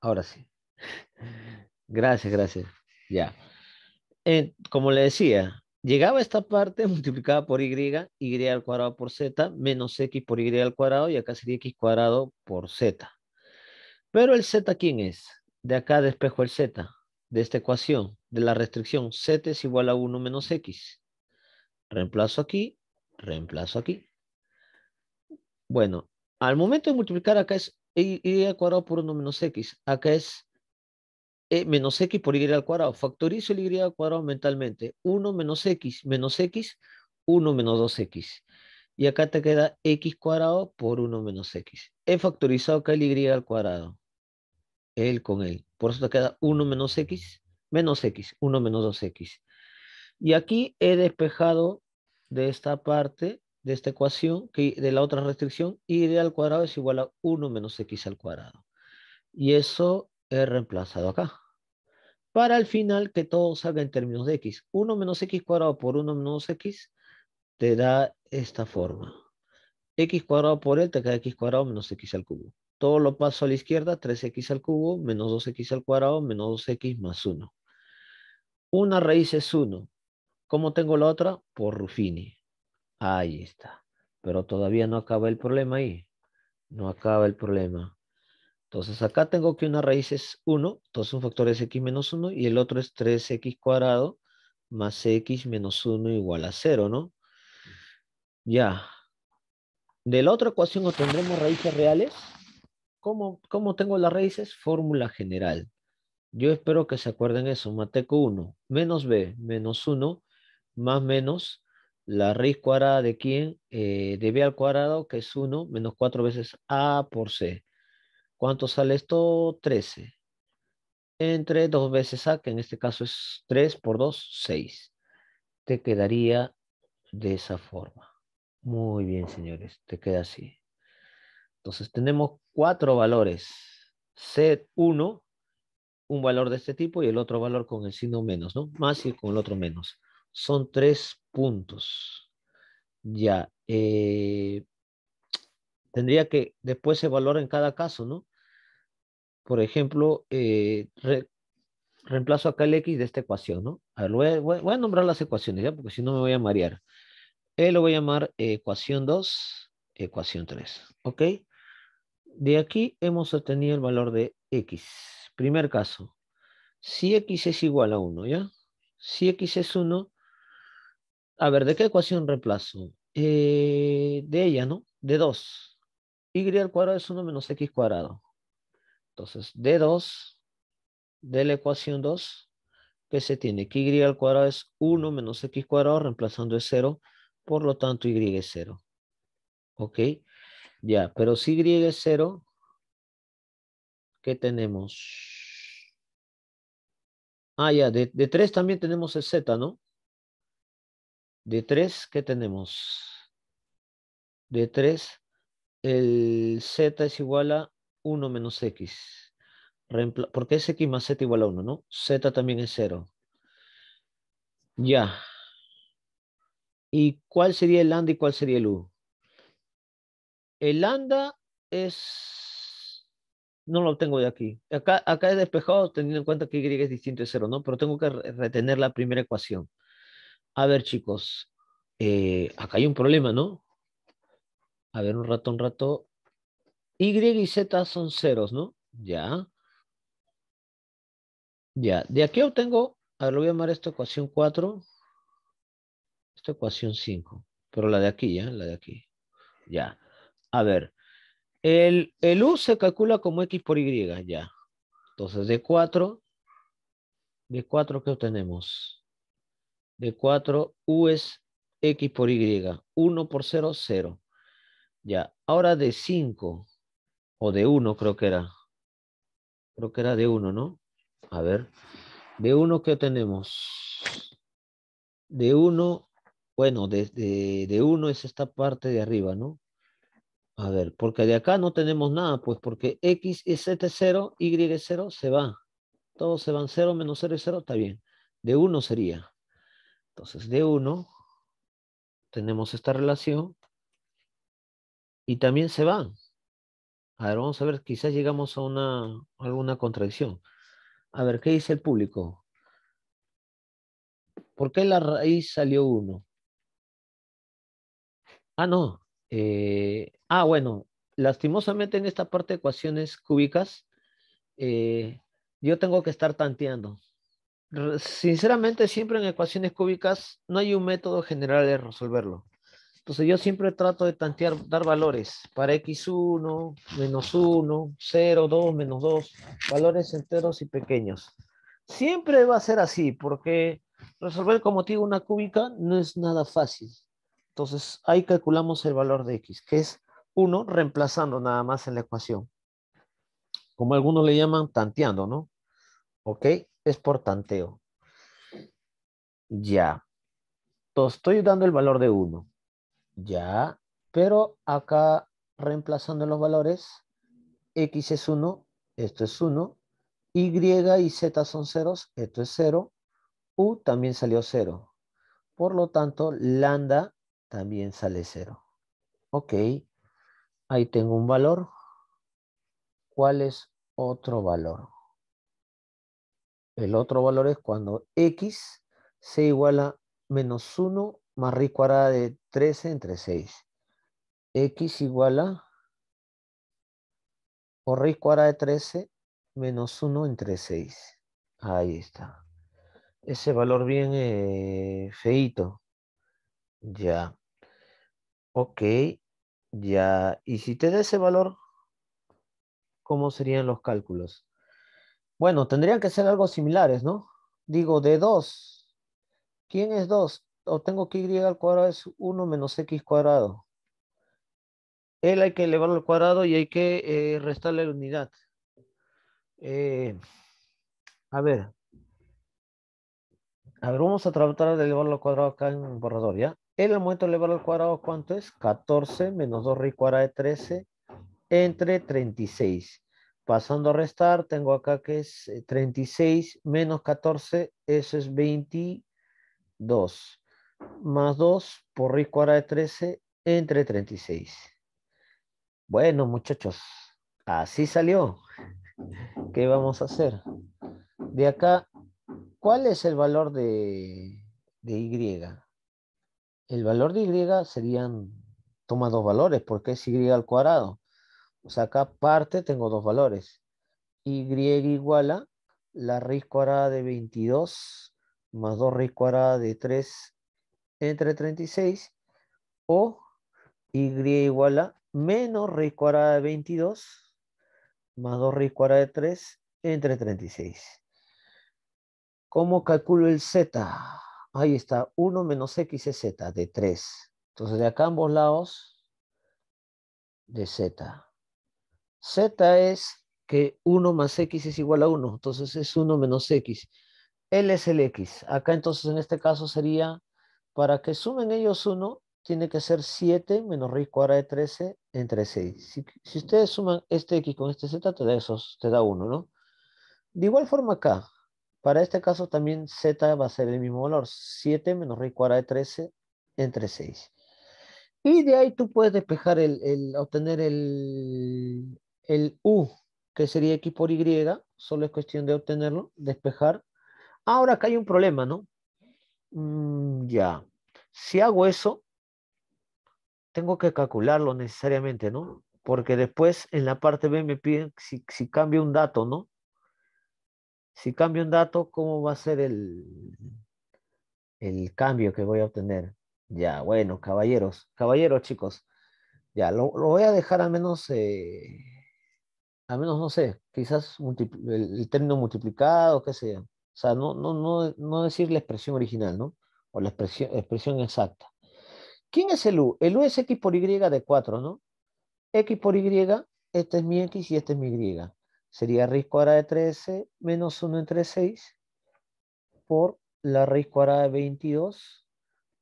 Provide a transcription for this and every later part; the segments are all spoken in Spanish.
ahora sí. Gracias, gracias. Ya. como le decía, llegaba esta parte multiplicada por y, y al cuadrado por z, menos x por y al cuadrado, y acá sería x cuadrado por z. Pero el z, ¿quién es? De acá despejo el z, de esta ecuación, de la restricción, z es igual a 1 menos x. Reemplazo aquí, reemplazo aquí. Bueno, al momento de multiplicar acá es y, al cuadrado por 1 menos x. Acá es eh, menos x por y al cuadrado. Factorizo el y al cuadrado mentalmente. 1 menos x menos x, 1 menos 2x. Y acá te queda x cuadrado por 1 menos x. He factorizado acá el y al cuadrado. Él con él. Por eso te queda 1 menos x menos x. 1 menos 2x. Y aquí he despejado de esta parte de esta ecuación, que, de la otra restricción, y al cuadrado es igual a 1 menos x al cuadrado. Y eso es reemplazado acá. Para al final que todo salga en términos de x. 1 menos x cuadrado por 1 menos x te da esta forma. x cuadrado por el te queda x cuadrado menos x al cubo. Todo lo paso a la izquierda, 3x al cubo menos 2x al cuadrado menos 2x más 1. Una raíz es 1. ¿Cómo tengo la otra? Por Ruffini. Ahí está. Pero todavía no acaba el problema ahí. No acaba el problema. Entonces acá tengo que una raíz es 1, entonces un factor es x menos 1 y el otro es 3x cuadrado más x menos 1 igual a 0, ¿no? Ya. De la otra ecuación obtendremos raíces reales. ¿Cómo, tengo las raíces? Fórmula general. Yo espero que se acuerden eso. Mateco 1 menos b menos 1 más menos la raíz cuadrada de quién? Eh, de b al cuadrado, que es 1, menos 4 veces a por c. ¿Cuánto sale esto? 13. Entre dos veces a, que en este caso es 3 por 2, 6. Te quedaría de esa forma. Muy bien, señores, te queda así. Entonces tenemos cuatro valores. c 1 un valor de este tipo y el otro valor con el signo menos, ¿no? Más y con el otro menos son tres puntos. Ya. Eh, tendría que después evaluar en cada caso, ¿no? Por ejemplo, eh, reemplazo acá el x de esta ecuación, ¿no? voy, a, nombrar las ecuaciones, ¿ya? Porque si no me voy a marear. Eh, lo voy a llamar ecuación 2, ecuación 3, ¿ok? De aquí hemos obtenido el valor de x. Primer caso, si x es igual a 1, ¿ya? Si x es 1, a ver, ¿de qué ecuación reemplazo? Eh, de ella, ¿no? De 2. Y al cuadrado es 1 menos x cuadrado. Entonces, de 2, de la ecuación 2, ¿qué se tiene que y al cuadrado es 1 menos x cuadrado, reemplazando es 0, por lo tanto y es 0. ¿Ok? Ya, pero si y es 0, ¿qué tenemos? Ah, ya, de, de 3 también tenemos el z, ¿no? De 3, ¿qué tenemos? De 3, el z es igual a 1 menos x. porque es x más z igual a 1, ¿no? z también es 0. Ya. ¿Y cuál sería el lambda y cuál sería el u? El lambda es... No lo tengo de aquí. Acá, acá es despejado teniendo en cuenta que y es distinto de 0, ¿no? Pero tengo que retener la primera ecuación a ver chicos, eh, acá hay un problema, ¿no? A ver, un rato, un rato. Y y Z son ceros, ¿no? Ya. Ya, de aquí obtengo, a ver, lo voy a llamar esta ecuación 4, esta ecuación 5, pero la de aquí, ¿ya? La de aquí. Ya. A ver, el, el U se calcula como X por Y, ya. Entonces, de 4, de 4, ¿qué obtenemos? de 4, U es X por Y, 1 por 0, 0. Ya, ahora de 5, o de 1 creo que era, creo que era de 1, ¿no? A ver, de 1 ¿qué tenemos? De 1, bueno, de, de, 1 es esta parte de arriba, ¿no? A ver, porque de acá no tenemos nada, pues porque X es 0, este Y es 0, se va. Todos se van 0 menos 0 y 0, está bien. De 1 sería. Entonces, de 1 tenemos esta relación y también se van. A ver, vamos a ver, quizás llegamos a una alguna contradicción. A ver, ¿qué dice el público? ¿Por qué la raíz salió 1? Ah, no. Eh, ah, bueno, lastimosamente en esta parte de ecuaciones cúbicas, eh, yo tengo que estar tanteando sinceramente siempre en ecuaciones cúbicas no hay un método general de resolverlo. Entonces yo siempre trato de tantear, dar valores para x1, menos 1, 0, 2, menos 2, valores enteros y pequeños. Siempre va a ser así porque resolver como digo una cúbica no es nada fácil. Entonces ahí calculamos el valor de x, que es 1 reemplazando nada más en la ecuación. Como algunos le llaman tanteando, ¿no? ¿Ok? es por tanteo. Ya. Te estoy dando el valor de 1. Ya. Pero acá, reemplazando los valores, X es 1, esto es 1. Y y Z son ceros, esto es 0. U también salió 0. Por lo tanto, lambda también sale 0. Ok. Ahí tengo un valor. ¿Cuál es otro valor? El otro valor es cuando x se iguala a menos 1 más raíz cuadrada de 13 entre 6. x iguala o raíz cuadrada de 13 menos 1 entre 6. Ahí está. Ese valor bien eh, feito. Ya. Ok. Ya. Y si te da ese valor, ¿cómo serían los cálculos? Bueno, tendrían que ser algo similares, ¿no? Digo, de 2. ¿Quién es 2? tengo que y al cuadrado es 1 menos x cuadrado. Él hay que elevarlo al cuadrado y hay que eh, restarle la unidad. Eh, a ver. A ver, vamos a tratar de elevarlo al cuadrado acá en el borrador, ¿ya? Él al momento de elevarlo al cuadrado, ¿cuánto es? 14 menos 2 raíz cuadrado de 13 entre 36. Pasando a restar, tengo acá que es 36 eh, menos 14, eso es 22. Más 2 por raíz cuadrada de 13 entre 36. Bueno, muchachos, así salió. ¿Qué vamos a hacer? De acá, ¿cuál es el valor de Y? El valor de Y serían, toma dos valores, porque es Y al cuadrado. O sea, acá parte tengo dos valores. Y igual a la raíz cuadrada de 22 más 2 raíz cuadrada de 3 entre 36 o y igual a menos raíz cuadrada de 22 más 2 raíz cuadrada de 3 entre 36. ¿Cómo calculo el z? Ahí está, 1 menos x es z de 3. Entonces de acá ambos lados de z. Z es que 1 más X es igual a 1, entonces es 1 menos X. L es el X. Acá entonces en este caso sería, para que sumen ellos 1, tiene que ser 7 menos raíz cuadrada de 13 entre 6. Si, si ustedes suman este X con este Z, te da, esos, te da 1, ¿no? De igual forma acá, para este caso también Z va a ser el mismo valor, 7 menos raíz cuadrada de 13 entre 6. Y de ahí tú puedes despejar el, el obtener el, el U, que sería X por Y, solo es cuestión de obtenerlo, despejar. Ahora acá hay un problema, ¿no? Mm, ya. Si hago eso, tengo que calcularlo necesariamente, ¿no? Porque después en la parte B me piden si, cambio un dato, ¿no? Si cambio un dato, ¿cómo va a ser el, el cambio que voy a obtener? Ya, bueno, caballeros, caballeros, chicos. Ya, lo, voy a dejar al menos eh, al menos no sé, quizás el, término multiplicado, qué sea O sea, no, no, no, no decir la expresión original, ¿no? O la expresión, expresión exacta. ¿Quién es el U? El U es X por Y de 4, ¿no? X por Y, este es mi X y este es mi Y. Sería raíz cuadrada de 13 menos 1 entre 6 por la raíz cuadrada de 22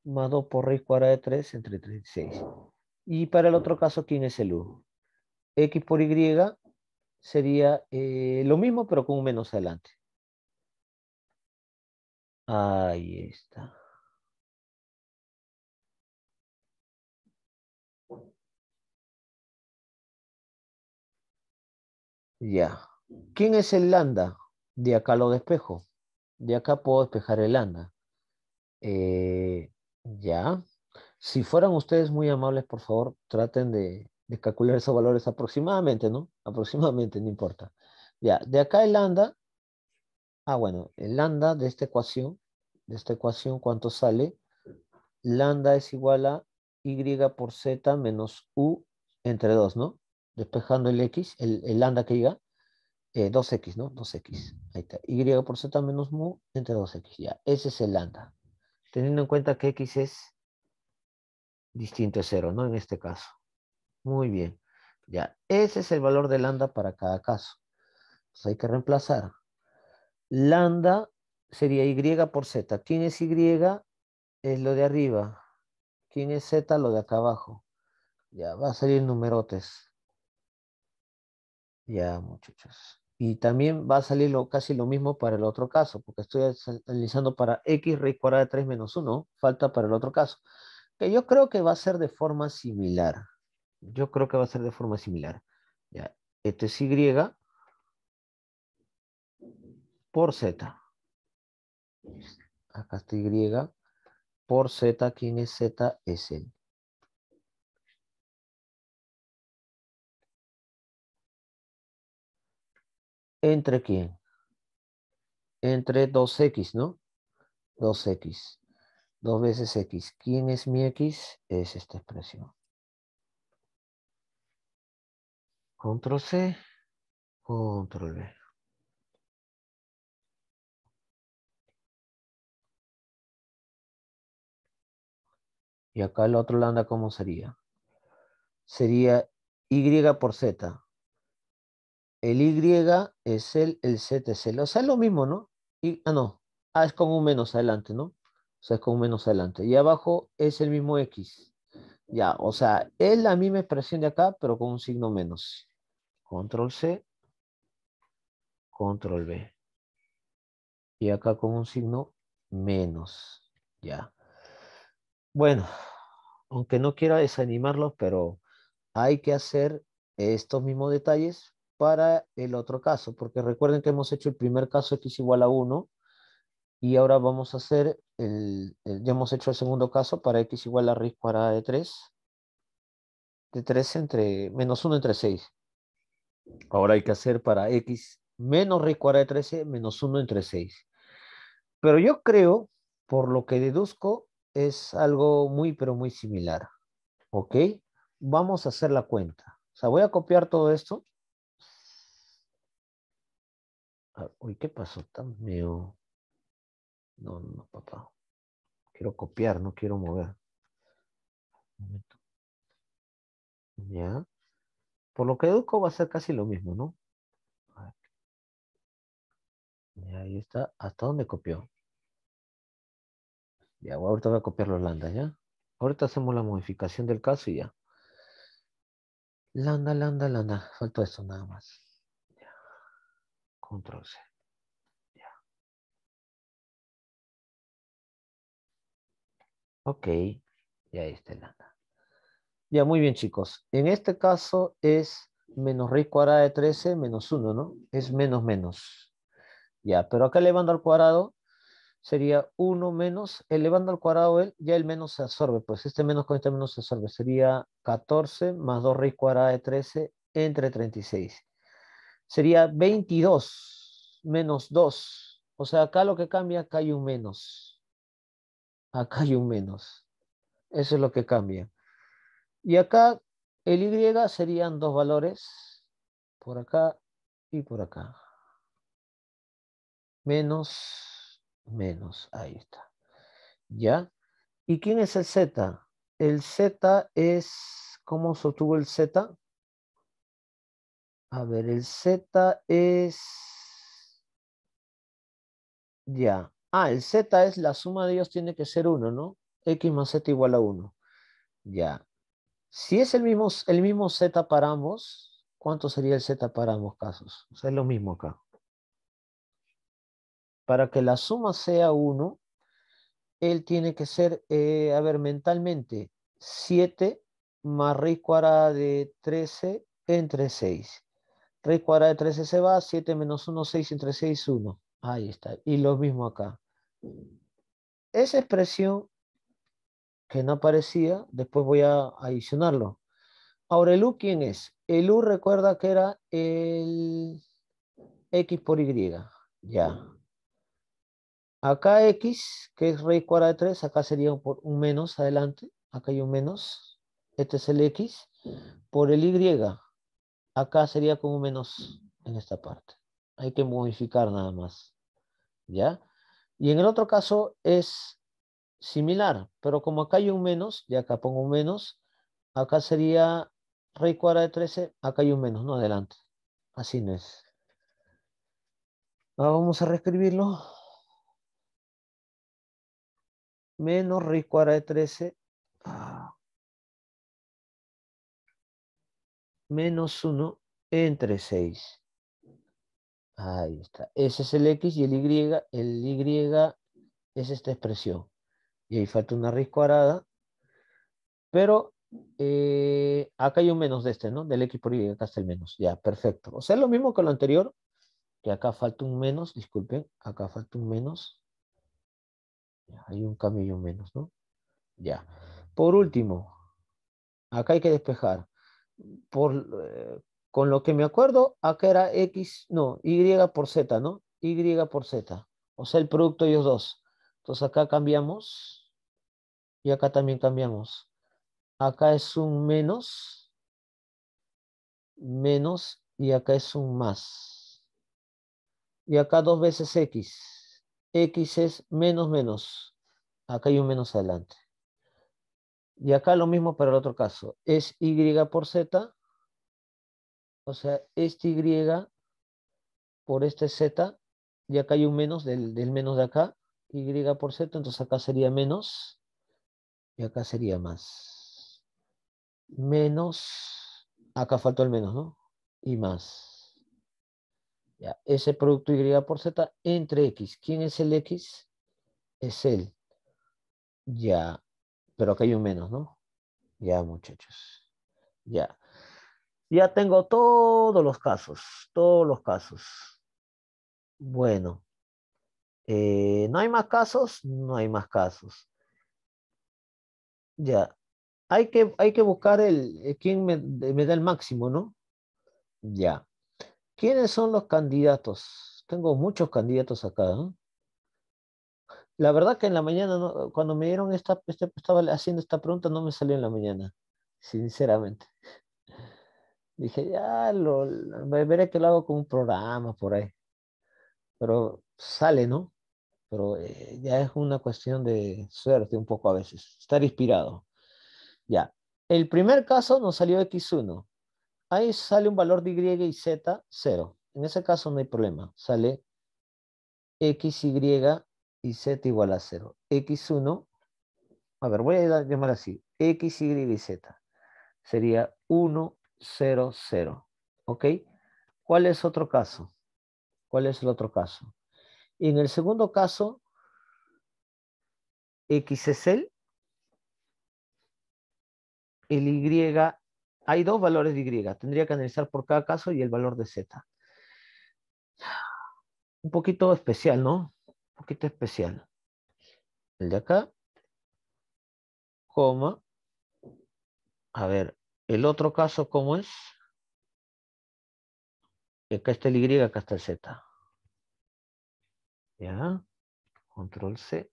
más 2 por raíz cuadrada de 3 entre 36. Y para el otro caso, ¿quién es el U? X por Y sería eh, lo mismo, pero con un menos adelante. Ahí está. Ya. ¿Quién es el lambda? De acá lo despejo. De acá puedo despejar el lambda. Eh, ya. Si fueran ustedes muy amables, por favor, traten de de calcular esos valores aproximadamente, ¿no? Aproximadamente, no importa. Ya, de acá el lambda, ah, bueno, el lambda de esta ecuación, de esta ecuación, ¿cuánto sale? Lambda es igual a y por z menos u entre 2, ¿no? Despejando el x, el, el lambda que llega, 2x, eh, ¿no? 2x, ahí está, y por z menos mu entre 2x, ya, ese es el lambda. Teniendo en cuenta que x es distinto a 0, ¿no? En este caso. Muy bien. Ya, ese es el valor de lambda para cada caso. Entonces hay que reemplazar. Lambda sería Y por Z. ¿Quién es Y? Es lo de arriba. ¿Quién es Z? Lo de acá abajo. Ya, va a salir numerotes. Ya, muchachos. Y también va a salir casi lo mismo para el otro caso, porque estoy analizando para x raíz cuadrada de 3 menos 1, falta para el otro caso, que yo creo que va a ser de forma similar yo creo que va a ser de forma similar. Ya, este es Y por Z. Acá está Y por Z, ¿quién es Z? Es él. ¿Entre quién? Entre 2X, ¿no? 2X. 2 veces X. ¿Quién es mi X? Es esta expresión. Control C, control V. Y acá el otro lambda, ¿cómo sería? Sería Y por Z. El Y es el, el Z es el. O sea, es lo mismo, ¿no? Y, ah, no. Ah, es con un menos adelante, ¿no? O sea, es con un menos adelante. Y abajo es el mismo X. Ya, o sea, es la misma expresión de acá, pero con un signo menos. Control C, Control B. Y acá con un signo menos. Ya. Bueno, aunque no quiera desanimarlos, pero hay que hacer estos mismos detalles para el otro caso, porque recuerden que hemos hecho el primer caso x igual a 1 y ahora vamos a hacer, el, ya hemos hecho el segundo caso para x igual a raíz cuadrada de 3, de 3 entre, menos 1 entre 6. Ahora hay que hacer para X menos raíz cuadrada de 13 menos 1 entre 6. Pero yo creo, por lo que deduzco, es algo muy, pero muy similar. ¿Ok? Vamos a hacer la cuenta. O sea, voy a copiar todo esto. Uy, ¿qué pasó? Tan mío? No, no, papá. Quiero copiar, no quiero mover. Un momento. Ya. Por lo que educo va a ser casi lo mismo, ¿no? Y ahí está. ¿Hasta dónde copió? Ya, ahorita voy a copiar los lambda, ¿ya? Ahorita hacemos la modificación del caso y ya. Lambda, lambda, lambda. Faltó eso nada más. Control C. Ya. Ok. Y ahí está el lambda. Ya, muy bien, chicos. En este caso es menos raíz cuadrada de 13 menos 1, ¿no? Es menos menos. Ya, pero acá elevando al cuadrado sería 1 menos, elevando al cuadrado el, ya el menos se absorbe, pues este menos con este menos se absorbe. Sería 14 más 2 raíz cuadrada de 13 entre 36. Sería 22 menos 2. O sea, acá lo que cambia, acá hay un menos. Acá hay un menos. Eso es lo que cambia. Y acá el Y serían dos valores, por acá y por acá. Menos, menos, ahí está. ¿Ya? ¿Y quién es el Z? El Z es, ¿cómo se el Z? A ver, el Z es... Ya. Ah, el Z es la suma de ellos tiene que ser 1, ¿no? X más Z igual a 1. Ya. Si es el mismo, el mismo Z para ambos, ¿cuánto sería el Z para ambos casos? sea, es lo mismo acá. Para que la suma sea 1, él tiene que ser, eh, a ver, mentalmente, 7 más raíz cuadrada de 13 entre 6. Raíz cuadrada de 13 se va, 7 menos 1, 6 entre 6, 1. Ahí está. Y lo mismo acá. Esa expresión que no aparecía, después voy a adicionarlo. Ahora, el U, ¿quién es? El U recuerda que era el X por Y. Ya. Acá X, que es raíz cuadrada de 3, acá sería un, por, un menos adelante. Acá hay un menos. Este es el X. Por el Y, acá sería con un menos en esta parte. Hay que modificar nada más. ¿Ya? Y en el otro caso es similar, pero como acá hay un menos, y acá pongo un menos, acá sería raíz cuadrada de 13, acá hay un menos, no adelante. Así no es. Ahora vamos a reescribirlo. Menos raíz cuadrada de 13. Ah. Menos 1 entre 6. Ahí está. Ese es el X y el Y. El Y es esta expresión y ahí falta una raíz cuadrada, pero eh, acá hay un menos de este, ¿no? Del X por Y, acá está el menos, ya, perfecto. O sea, lo mismo que lo anterior, que acá falta un menos, disculpen, acá falta un menos, hay un cambio y menos, ¿no? Ya. Por último, acá hay que despejar. Por, eh, con lo que me acuerdo, acá era X, no, Y por Z, ¿no? Y por Z. O sea, el producto de ellos dos. Entonces acá cambiamos y acá también cambiamos. Acá es un menos, menos y acá es un más. Y acá dos veces X. X es menos, menos. Acá hay un menos adelante. Y acá lo mismo para el otro caso. Es Y por Z. O sea, este Y por este Z. Y acá hay un menos del, del menos de acá y por z, entonces acá sería menos y acá sería más. Menos, acá faltó el menos, ¿no? Y más. Ya, ese producto y por z entre x. ¿Quién es el x? Es él. Ya, pero acá hay un menos, ¿no? Ya, muchachos. Ya. Ya tengo todos los casos, todos los casos. Bueno. Eh, ¿No hay más casos? No hay más casos. Ya. Hay que, hay que buscar el, eh, quién me, da el máximo, ¿no? Ya. ¿Quiénes son los candidatos? Tengo muchos candidatos acá. ¿no? La verdad que en la mañana, cuando me dieron esta, este, estaba haciendo esta pregunta, no me salió en la mañana, sinceramente. Dije, ya, lo, veré que lo hago con un programa por ahí. Pero sale, ¿no? pero eh, ya es una cuestión de suerte un poco a veces, estar inspirado. Ya, el primer caso nos salió x1, ahí sale un valor de y y z, 0. En ese caso no hay problema, sale x, y y z igual a 0. x1, a ver, voy a llamar así, x, y y z. Sería 1, 0, 0. ¿Ok? ¿Cuál es otro caso? ¿Cuál es el otro caso? Y en el segundo caso, X es el, el Y, hay dos valores de Y, tendría que analizar por cada caso y el valor de Z. Un poquito especial, ¿no? Un poquito especial. El de acá, coma, a ver, el otro caso, ¿cómo es? Acá está el Y, acá está el Z. ¿Ya? Control C.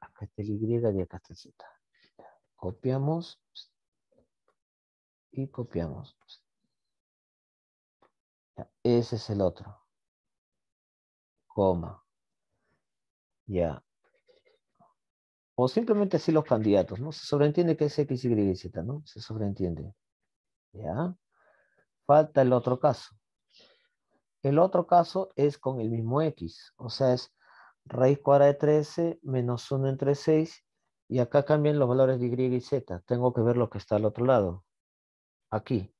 Acá está el Y y acá está el Z. Copiamos y copiamos. ese es el otro. Coma. Ya. O simplemente así los candidatos, ¿no? Se sobreentiende que es X, Y, Z, ¿no? Se sobreentiende. ¿Ya? Falta el otro caso. El otro caso es con el mismo x, o sea, es raíz cuadrada de 13 menos 1 entre 6, y acá cambian los valores de y y z. Tengo que ver lo que está al otro lado. Aquí.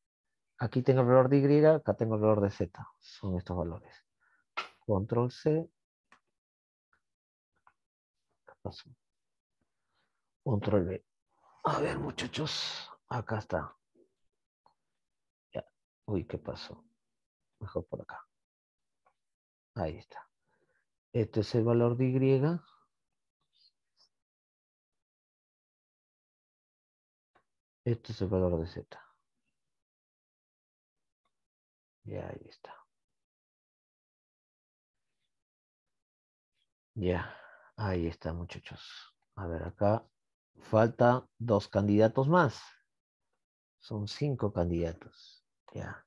Aquí tengo el valor de y, acá tengo el valor de z. Son estos valores. Control C. Control B. A ver, muchachos. Acá está. Uy, ¿qué pasó? Mejor por acá. Ahí está. Este es el valor de Y. Este es el valor de Z. Ya, ahí está. Ya, ahí está, muchachos. A ver, acá falta dos candidatos más. Son cinco candidatos. Ya.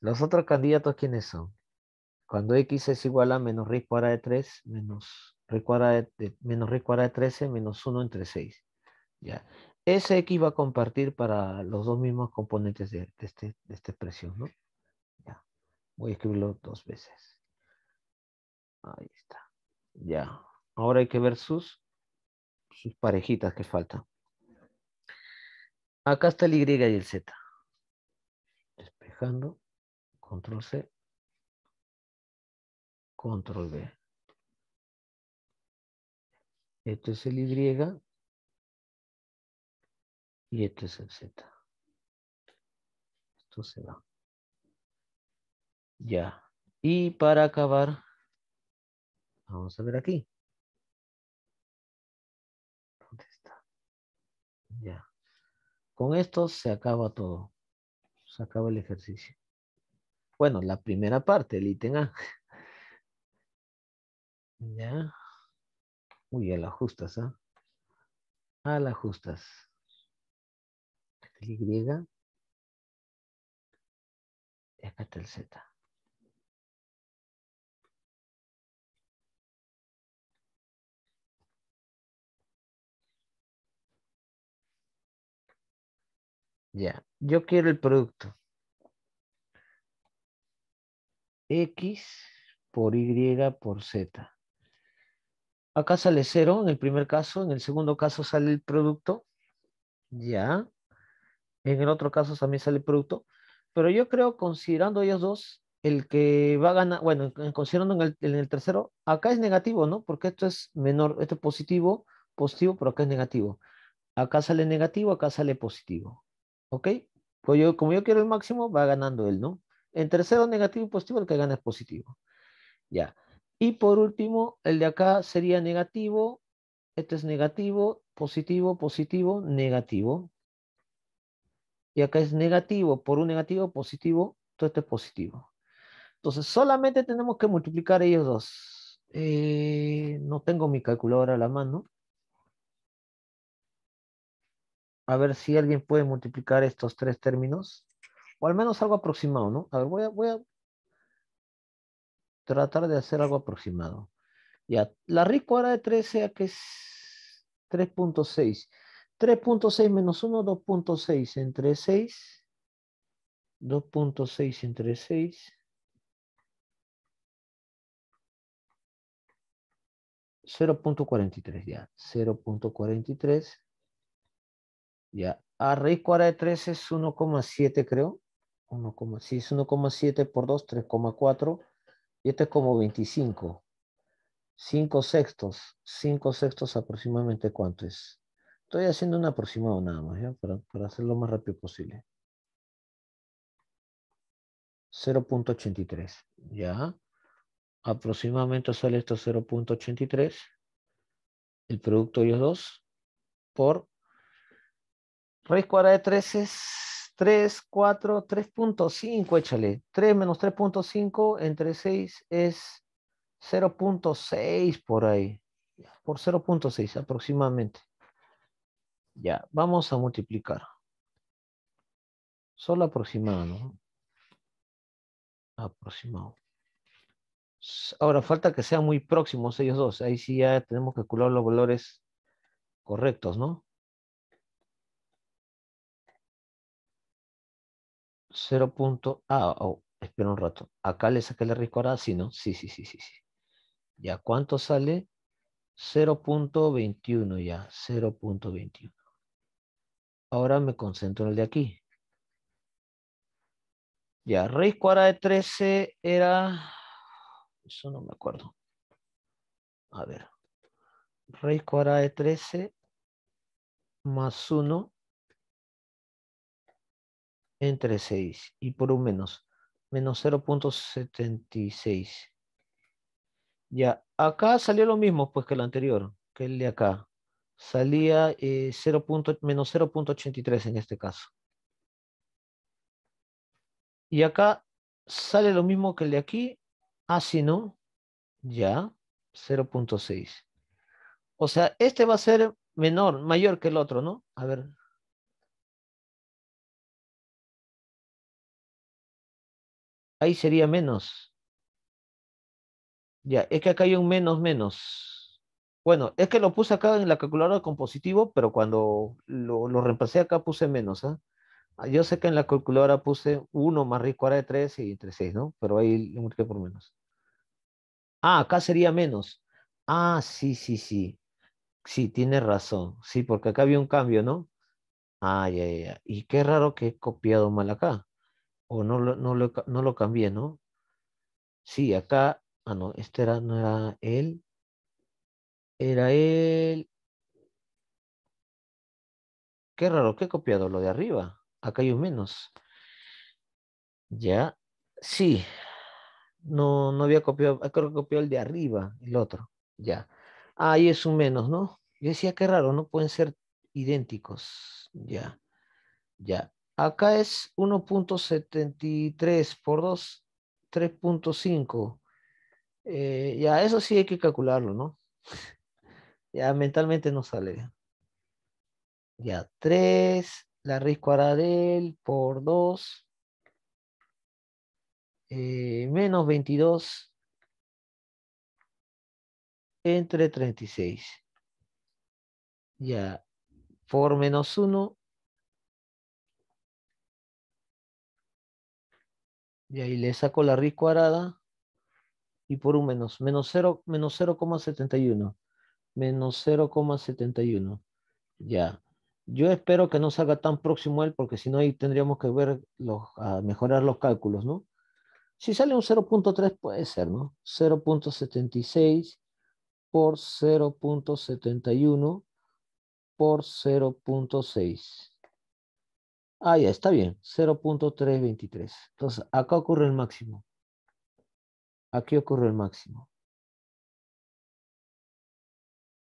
Los otros candidatos, ¿quiénes son? Cuando x es igual a menos raíz cuadrada de 3, menos raíz cuadrada de, menos de 13, menos 1 entre 6. Ya. Ese x va a compartir para los dos mismos componentes de, este, de esta expresión, ¿no? Ya. Voy a escribirlo dos veces. Ahí está. Ya. Ahora hay que ver sus, sus parejitas que faltan. Acá está el y y el z control C, control B. Esto es el Y y esto es el Z. Esto se va. Ya. Y para acabar, vamos a ver aquí. ¿Dónde está? Ya. Con esto se acaba todo acaba el ejercicio. Bueno, la primera parte, el ítem A. Ya. Uy, a la justas, ¿ah? A ah, la justas. El Y. el Z. Ya yo quiero el producto. X por Y por Z. Acá sale cero en el primer caso, en el segundo caso sale el producto, ya. En el otro caso también sale el producto. Pero yo creo, considerando ellos dos, el que va a ganar, bueno, considerando en el, en el tercero, acá es negativo, ¿no? Porque esto es menor, esto es positivo, positivo, pero acá es negativo. Acá sale negativo, acá sale positivo. ¿Ok? Pues yo, como yo quiero el máximo, va ganando él, ¿no? En tercero, negativo y positivo, el que gana es positivo. Ya. Y por último, el de acá sería negativo. Este es negativo, positivo, positivo, negativo. Y acá es negativo, por un negativo, positivo, todo este es positivo. Entonces, solamente tenemos que multiplicar ellos dos. Eh, no tengo mi calculadora a la mano. a ver si alguien puede multiplicar estos tres términos, o al menos algo aproximado, ¿no? A ver, voy a, tratar de hacer algo aproximado. Ya, la raíz cuadrada de 3 sea que es 3.6. 3.6 menos 1, 2.6 entre 6. 2.6 entre 6. 0.43. ya, 0.43 ya, a ah, raíz cuadrada de 3 es 1,7 creo. 1, si es 1,7 por 2, 3,4. Y este es como 25. 5 sextos. 5 sextos aproximadamente cuánto es. Estoy haciendo un aproximado nada más, ¿ya? Para, hacerlo lo más rápido posible. 0.83, ¿ya? Aproximadamente sale esto 0.83. El producto de los dos por Raíz cuadrada de 3 es 3, 4, 3.5, échale. 3 menos 3.5 entre 6 es 0.6 por ahí. Por 0.6 aproximadamente. Ya, vamos a multiplicar. Solo aproximado, ¿no? Aproximado. Ahora, falta que sean muy próximos ellos dos. Ahí sí ya tenemos que calcular los valores correctos, ¿no? 0. ah, oh, espera un rato. Acá le saqué la cuadrada, sí, ¿no? Sí, sí, sí, sí, sí. Ya, ¿cuánto sale? 0.21 ya, 0.21. Ahora me concentro en el de aquí. Ya, raíz cuadrada de 13 era... Eso no me acuerdo. A ver. Raíz cuadrada de 13 más 1 entre 6 y por un menos, menos 0.76. Ya, acá salió lo mismo pues que el anterior, que el de acá. Salía 0. Eh, menos 0.83 en este caso. Y acá sale lo mismo que el de aquí. Así ah, no. Ya. 0.6. O sea, este va a ser menor, mayor que el otro, ¿no? A ver, ahí sería menos. Ya, es que acá hay un menos menos. Bueno, es que lo puse acá en la calculadora con positivo, pero cuando lo, reemplacé acá puse menos. ¿ah? Ah, yo sé que en la calculadora puse 1 más raíz cuadrada de 3 y entre 6, ¿no? Pero ahí lo multipliqué por menos. Ah, acá sería menos. Ah, sí, sí, sí. Sí, tiene razón. Sí, porque acá había un cambio, ¿no? Ah, ya, ya. Y qué raro que he copiado mal acá o no lo, no lo, no lo cambié, ¿no? Sí, acá, ah, no, este era, no era él, era él. Qué raro, qué he copiado lo de arriba. Acá hay un menos. Ya, sí. No, no había copiado, ah, creo que copió el de arriba, el otro. Ya. Ahí es un menos, ¿no? Yo decía, qué raro, no pueden ser idénticos. Ya, ya. Acá es 1.73 por 2, 3.5. Eh, ya, eso sí hay que calcularlo, ¿no? Ya, mentalmente no sale. Ya, 3, la raíz cuadrada de por 2, eh, menos 22 entre 36. Ya, por menos 1, Y ahí le saco la raíz cuadrada y por un menos, menos menos 0,71. Menos 0,71. Ya. Yo espero que no salga tan próximo él, porque si no ahí tendríamos que ver los, a mejorar los cálculos, ¿no? Si sale un 0.3 puede ser, ¿no? 0.76 por 0.71 por 0.6. Ah, ya, está bien, 0.323. Entonces, acá ocurre el máximo. Aquí ocurre el máximo.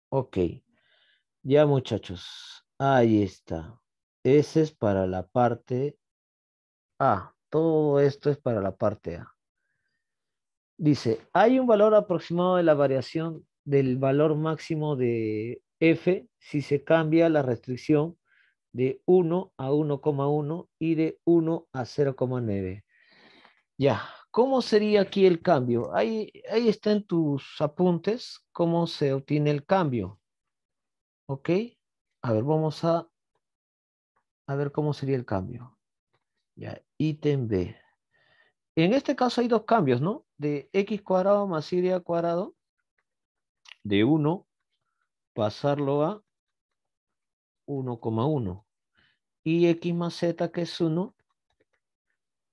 Ok. Ya, muchachos. Ahí está. Ese es para la parte A. Todo esto es para la parte A. Dice, hay un valor aproximado de la variación del valor máximo de F si se cambia la restricción de 1 a 1,1 y de 1 a 0,9. Ya, ¿cómo sería aquí el cambio? Ahí, ahí está en tus apuntes cómo se obtiene el cambio. ¿Ok? A ver, vamos a, a ver cómo sería el cambio. Ya, ítem B. En este caso hay dos cambios, ¿no? De x cuadrado más y cuadrado. De 1, pasarlo a 1,1 y x más z que es 1,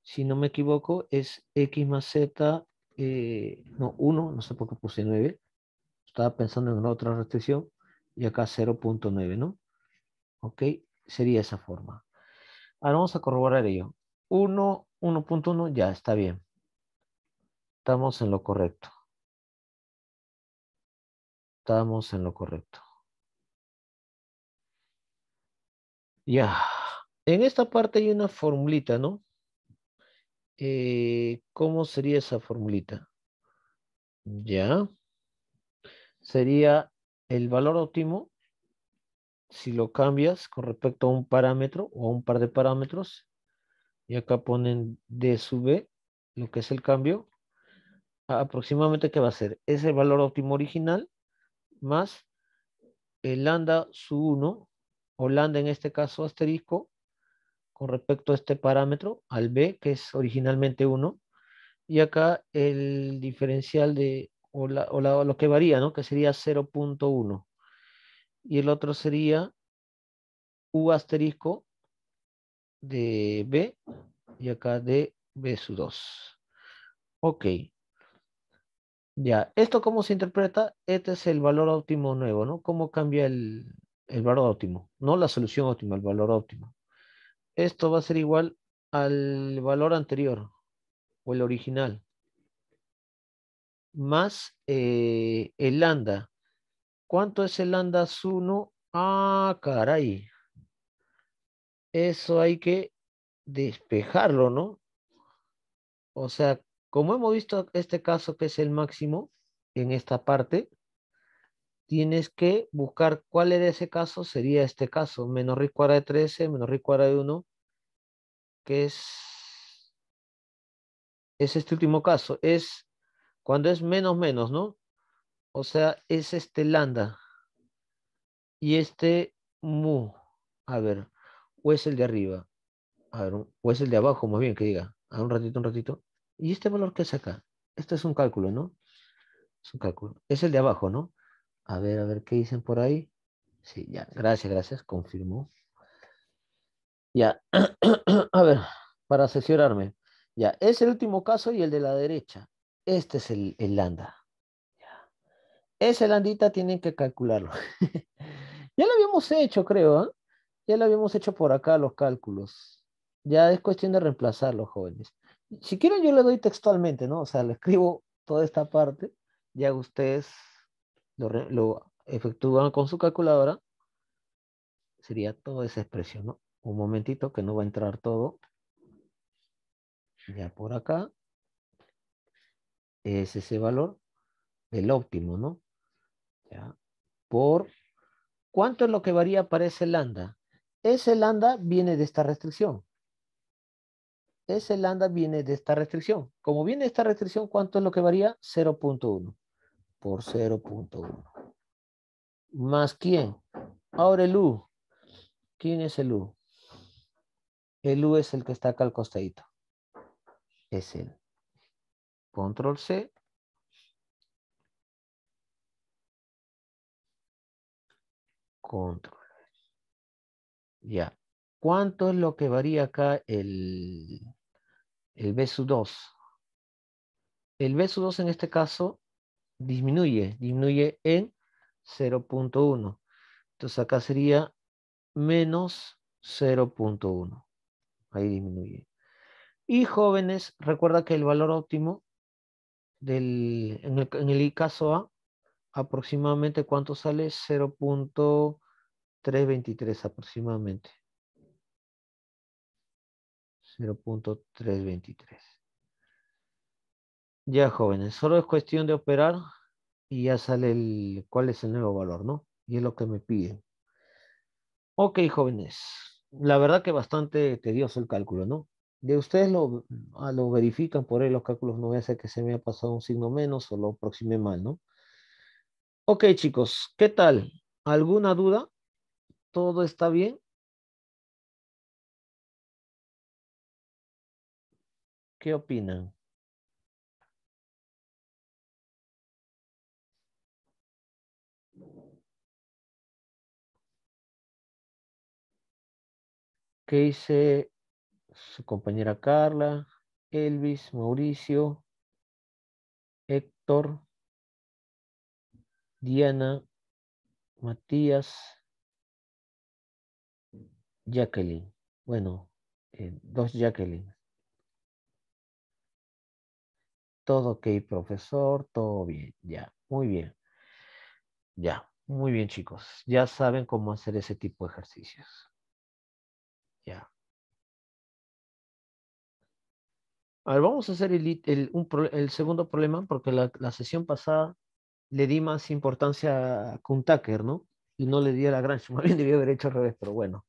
si no me equivoco, es x más z, eh, no, 1, no sé por qué puse 9, estaba pensando en una otra restricción, y acá 0.9, ¿no? Ok, sería esa forma. Ahora vamos a corroborar ello. 1, 1.1, ya está bien. Estamos en lo correcto. Estamos en lo correcto. Ya. En esta parte hay una formulita, ¿no? Eh, ¿Cómo sería esa formulita? Ya. Sería el valor óptimo, si lo cambias con respecto a un parámetro o a un par de parámetros, y acá ponen D sub B, lo que es el cambio, aproximadamente ¿qué va a ser? Es el valor óptimo original más el lambda sub 1, o lambda en este caso asterisco, con respecto a este parámetro, al B, que es originalmente 1, y acá el diferencial de, o, la, o lo que varía, ¿no? que sería 0.1, y el otro sería U asterisco de B, y acá de B sub 2. Ok. Ya, ¿esto cómo se interpreta? Este es el valor óptimo nuevo, ¿no? ¿Cómo cambia el valor óptimo? No la solución óptima, el valor óptimo esto va a ser igual al valor anterior o el original más eh, el lambda. ¿Cuánto es el lambda 1? Ah, caray. Eso hay que despejarlo, ¿no? O sea, como hemos visto este caso que es el máximo en esta parte, tienes que buscar cuál era ese caso, sería este caso, menos raíz cuadrada de 13, menos raíz cuadrado de 1, que es, es este último caso, es cuando es menos menos, ¿no? O sea, es este lambda y este mu, a ver, o es el de arriba, a ver, o es el de abajo, más bien que diga, a un ratito, un ratito, y este valor que es acá, este es un cálculo, ¿no? Es un cálculo, es el de abajo, ¿no? A ver, a ver qué dicen por ahí. Sí, ya, gracias, gracias, confirmó. Ya, a ver, para asesorarme. Ya, es el último caso y el de la derecha. Este es el, el landa. Ya. Ese landita tienen que calcularlo. ya lo habíamos hecho, creo. ¿eh? Ya lo habíamos hecho por acá los cálculos. Ya es cuestión de reemplazarlo, jóvenes. Si quieren, yo le doy textualmente, ¿no? O sea, le escribo toda esta parte. Ya ustedes lo, efectúan con su calculadora, sería toda esa expresión, ¿no? Un momentito que no va a entrar todo. Ya por acá es ese valor el óptimo, ¿no? Ya. Por ¿Cuánto es lo que varía para ese lambda? Ese lambda viene de esta restricción. Ese lambda viene de esta restricción. Como viene de esta restricción, ¿cuánto es lo que varía? 0.1 por 0.1. ¿Más quién? Ahora el U. ¿Quién es el U? El U es el que está acá al costadito. Es el. Control C. Control. Ya. ¿Cuánto es lo que varía acá el, el B2? El B2 en este caso disminuye, disminuye en 0.1. Entonces acá sería menos 0.1. Ahí disminuye. Y jóvenes, recuerda que el valor óptimo del, en, el, en el caso A, aproximadamente cuánto sale? 0.323 aproximadamente. 0.323. Ya, jóvenes, solo es cuestión de operar y ya sale el, cuál es el nuevo valor, ¿no? Y es lo que me piden. Ok, jóvenes, la verdad que bastante tedioso el cálculo, ¿no? De ustedes ah, lo, verifican por ahí los cálculos, no voy a hacer que se me haya pasado un signo menos o lo aproximé mal, ¿no? Ok, chicos, ¿qué tal? ¿Alguna duda? ¿Todo está bien? ¿Qué opinan? ¿Qué hice su compañera Carla, Elvis, Mauricio, Héctor, Diana, Matías, Jacqueline. Bueno, eh, dos Jacqueline. Todo ok, profesor, todo bien, ya, muy bien. Ya, muy bien, chicos. Ya saben cómo hacer ese tipo de ejercicios. A ver, vamos a hacer el, segundo problema porque la, la, sesión pasada le di más importancia a Kuntaker, ¿no? Y no le di a Lagrange. Más bien debió haber hecho al revés, pero bueno.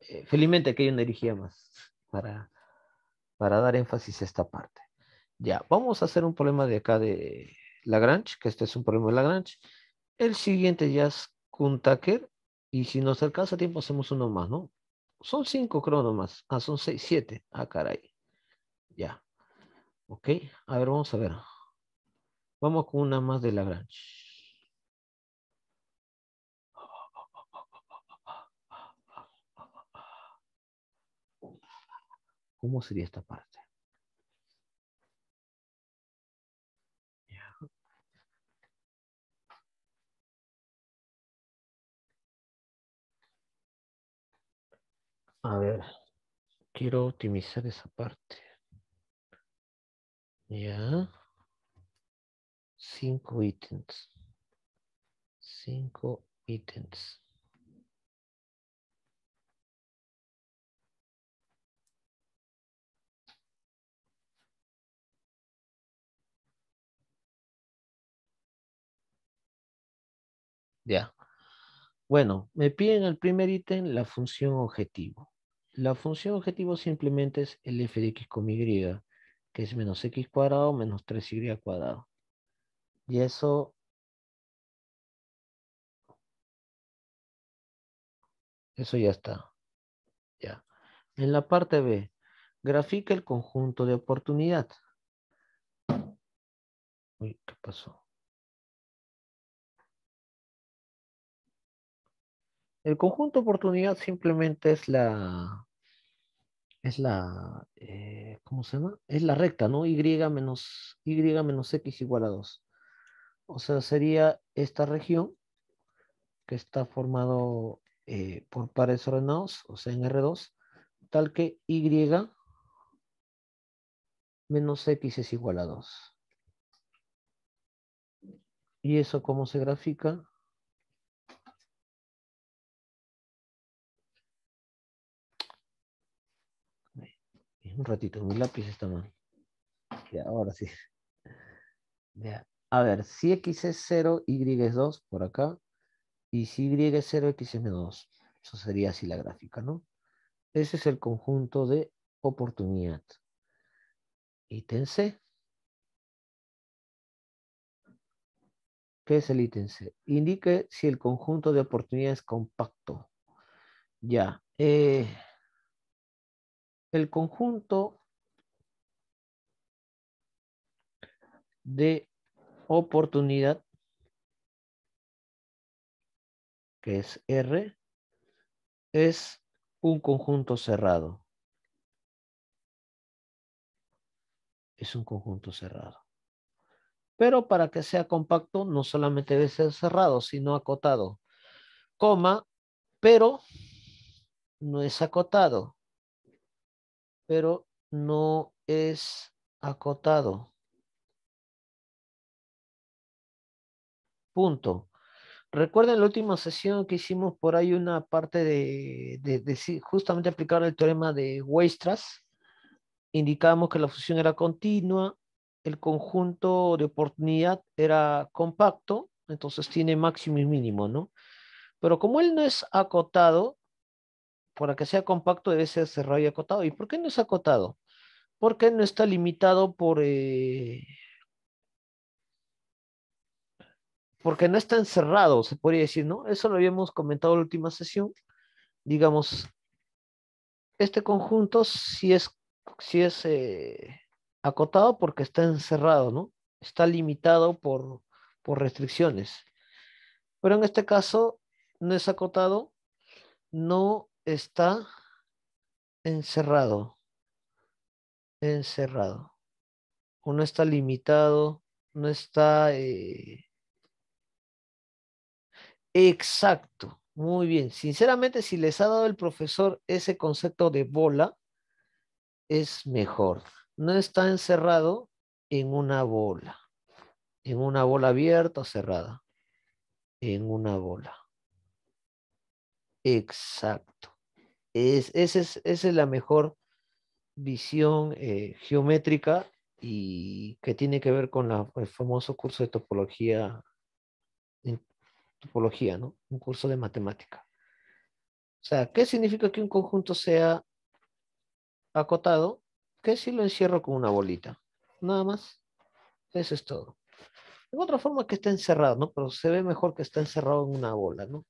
Eh, felizmente que yo no dirigía más para, para dar énfasis a esta parte. Ya, vamos a hacer un problema de acá de Lagrange, que este es un problema de Lagrange. El siguiente ya es Kuntaker. Y si nos alcanza tiempo, hacemos uno más, ¿no? Son cinco cronos más. Ah, son seis, siete. Ah, caray. Ya. Ok, a ver, vamos a ver. Vamos con una más de la Lagrange. ¿Cómo sería esta parte? A ver, quiero optimizar esa parte. Ya. Cinco ítems. Cinco ítems. Ya. Bueno, me piden al primer ítem la función objetivo. La función objetivo simplemente es el f de x con y es menos x cuadrado menos 3y cuadrado. Y eso Eso ya está. Ya. En la parte B, grafica el conjunto de oportunidad. Uy, ¿qué pasó? El conjunto de oportunidad simplemente es la, es la, eh, ¿cómo se llama? Es la recta, ¿no? Y menos, y menos x igual a 2. O sea, sería esta región que está formado eh, por pares ordenados, o sea, en R2, tal que y menos x es igual a 2. ¿Y eso cómo se grafica? Un ratito, mi lápiz está mal. Ya, ahora sí. Ya. A ver, si x es 0, y es 2 por acá. Y si y es 0, x es menos 2. Eso sería así la gráfica, ¿no? Ese es el conjunto de oportunidad. Ítem C. ¿Qué es el ítem C? Indique si el conjunto de oportunidad es compacto. Ya. Eh, el conjunto de oportunidad, que es R, es un conjunto cerrado. Es un conjunto cerrado. Pero para que sea compacto, no solamente debe ser cerrado, sino acotado. Coma, pero no es acotado pero no es acotado. Punto. Recuerden la última sesión que hicimos por ahí una parte de, justamente aplicar el teorema de Weistras. Indicamos que la fusión era continua, el conjunto de oportunidad era compacto, entonces tiene máximo y mínimo, ¿no? Pero como él no es acotado, para que sea compacto debe ser cerrado y acotado. ¿Y por qué no es acotado? Porque no está limitado por... Eh, porque no está encerrado, se podría decir, ¿no? Eso lo habíamos comentado en la última sesión. Digamos, este conjunto sí es, sí es eh, acotado porque está encerrado, ¿no? Está limitado por, por restricciones. Pero en este caso no es acotado, no está encerrado, encerrado. Uno está limitado, no está eh, exacto. Muy bien. Sinceramente, si les ha dado el profesor ese concepto de bola, es mejor. No está encerrado en una bola, en una bola abierta o cerrada, en una bola. Exacto. Es, esa, es, la mejor visión eh, geométrica y que tiene que ver con la, el famoso curso de topología, topología, ¿no? Un curso de matemática. O sea, ¿qué significa que un conjunto sea acotado? Que si lo encierro con una bolita. Nada más. Eso es todo. De otra forma que está encerrado, ¿no? Pero se ve mejor que está encerrado en una bola, ¿no?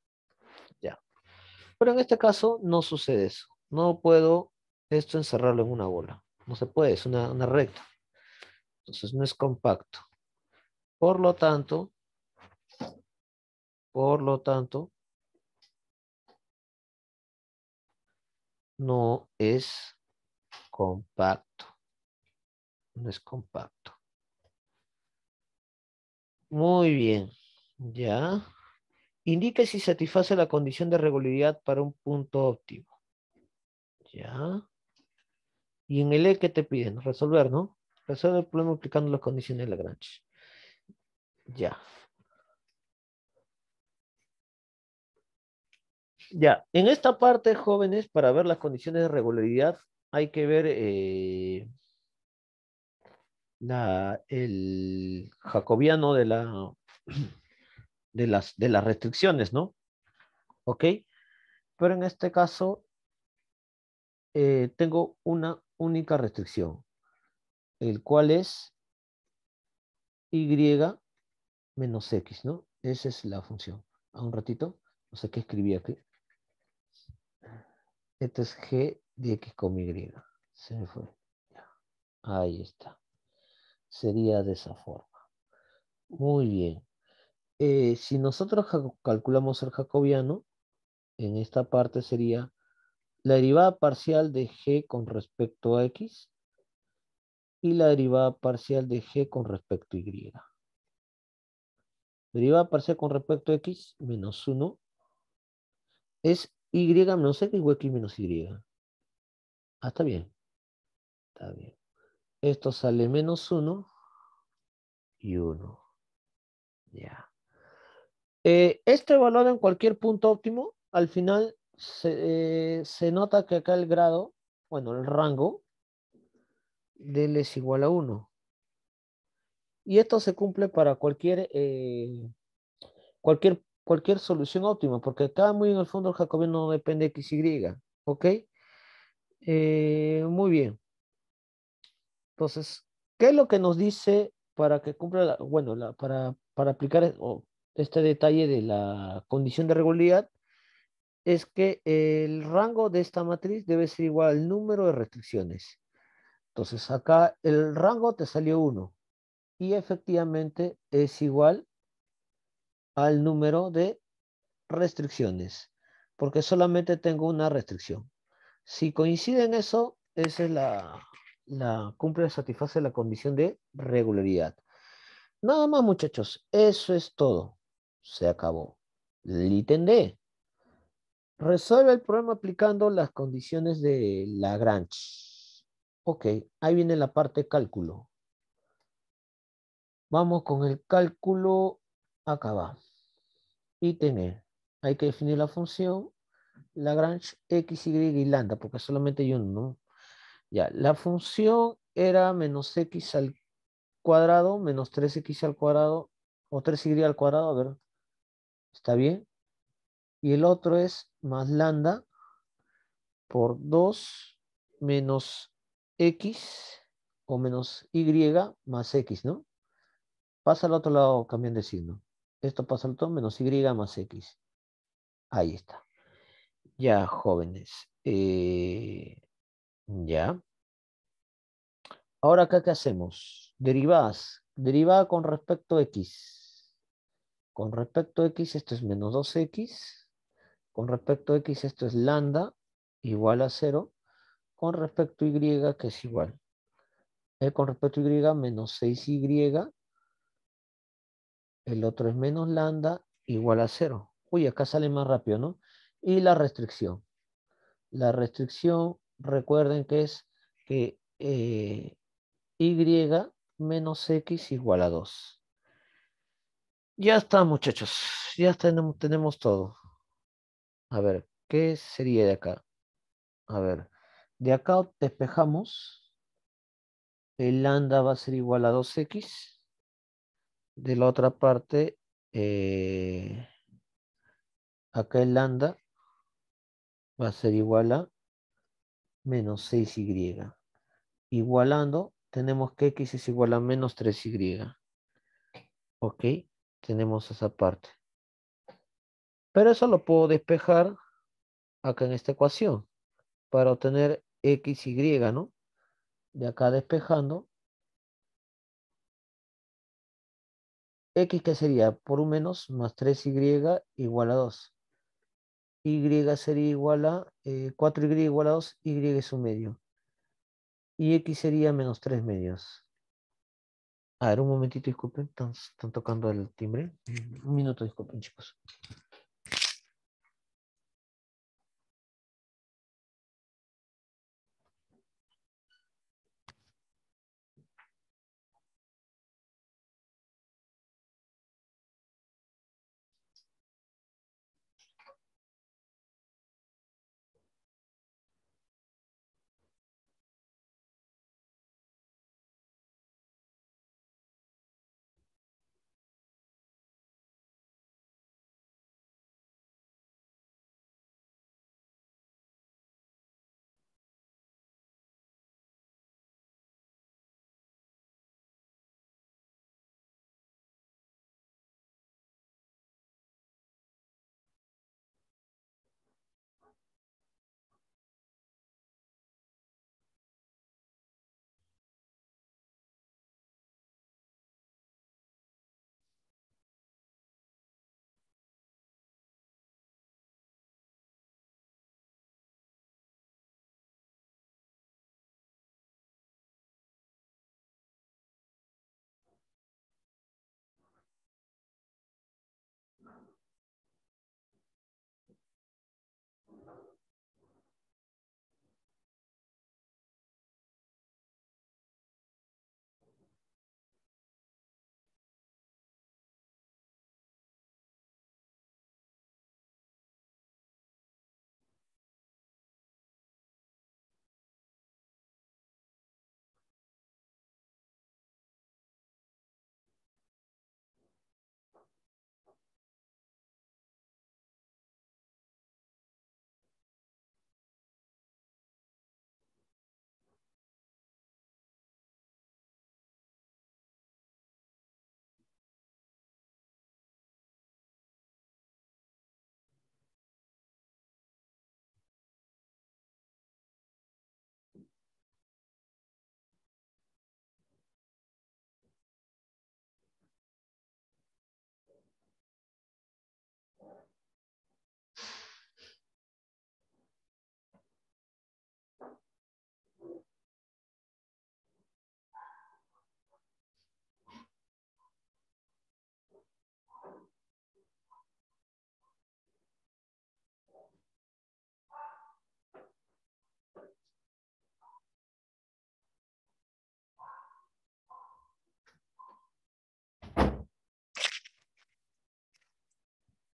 Pero en este caso no sucede eso. No puedo esto encerrarlo en una bola. No se puede, es una, recta. Entonces no es compacto. Por lo tanto, por lo tanto, no es compacto. No es compacto. Muy bien. Ya indique si satisface la condición de regularidad para un punto óptimo. ¿Ya? Y en el E, ¿qué te piden? Resolver, ¿no? Resolver el problema aplicando las condiciones de Lagrange. Ya. Ya, en esta parte, jóvenes, para ver las condiciones de regularidad, hay que ver eh, el jacobiano de la de las, de las restricciones, ¿no? ¿Ok? Pero en este caso, eh, tengo una única restricción, el cual es y menos x, ¿no? Esa es la función. A un ratito, no sé qué escribí aquí. Esto es g de x con y. Se me fue. Ahí está. Sería de esa forma. Muy bien. Eh, si nosotros calculamos el jacobiano, en esta parte sería la derivada parcial de g con respecto a x y la derivada parcial de g con respecto a y. Derivada parcial con respecto a x menos 1 es y menos x o x menos y. Ah, está bien. Está bien. Esto sale menos 1 y 1. Ya. Eh, esto evaluado en cualquier punto óptimo, al final se, eh, nota que acá el grado, bueno, el rango de es igual a 1. Y esto se cumple para cualquier, eh, cualquier, cualquier solución óptima, porque acá muy en el fondo el jacobiano no depende de XY, ¿ok? Eh, muy bien. Entonces, ¿qué es lo que nos dice para que cumpla, bueno, para, para aplicar, este detalle de la condición de regularidad es que el rango de esta matriz debe ser igual al número de restricciones. Entonces acá el rango te salió 1 y efectivamente es igual al número de restricciones, porque solamente tengo una restricción. Si coincide en eso, esa es la, la cumple, satisface la condición de regularidad. Nada más muchachos, eso es todo se acabó. D. Resuelve el problema aplicando las condiciones de Lagrange. Ok, ahí viene la parte cálculo. Vamos con el cálculo. Acá va. Y Hay que definir la función. Lagrange x, y y lambda, porque solamente yo ¿no? Ya, la función era menos x al cuadrado, menos 3x al cuadrado, o 3y al cuadrado, a ver, ¿Está bien? Y el otro es más lambda por 2 menos x o menos y más x, ¿no? Pasa al otro lado, cambian de signo. Esto pasa al otro menos y más x. Ahí está. Ya, jóvenes. Eh, ya. Ahora acá, ¿qué hacemos? Derivadas. Derivada con respecto a x. Con respecto a x, esto es menos 2x. Con respecto a x, esto es lambda, igual a 0. Con respecto a y, que es igual. Eh, con respecto a y, menos 6y. El otro es menos lambda, igual a 0. Uy, acá sale más rápido, ¿no? Y la restricción. La restricción, recuerden que es que eh, y menos x igual a 2. Ya está, muchachos. Ya tenemos, tenemos todo. A ver, ¿qué sería de acá? A ver, de acá despejamos. El lambda va a ser igual a 2x. De la otra parte, eh, acá el lambda va a ser igual a menos 6y. Igualando, tenemos que x es igual a menos 3y. ¿Ok? tenemos esa parte. Pero eso lo puedo despejar acá en esta ecuación para obtener x, y, ¿no? De acá despejando. x que sería por un menos más 3y igual a 2. y sería igual a 4y eh, igual a 2, y es un medio. y x sería menos 3 medios. A ver, un momentito, disculpen, están, tocando el timbre. Un minuto, disculpen, chicos.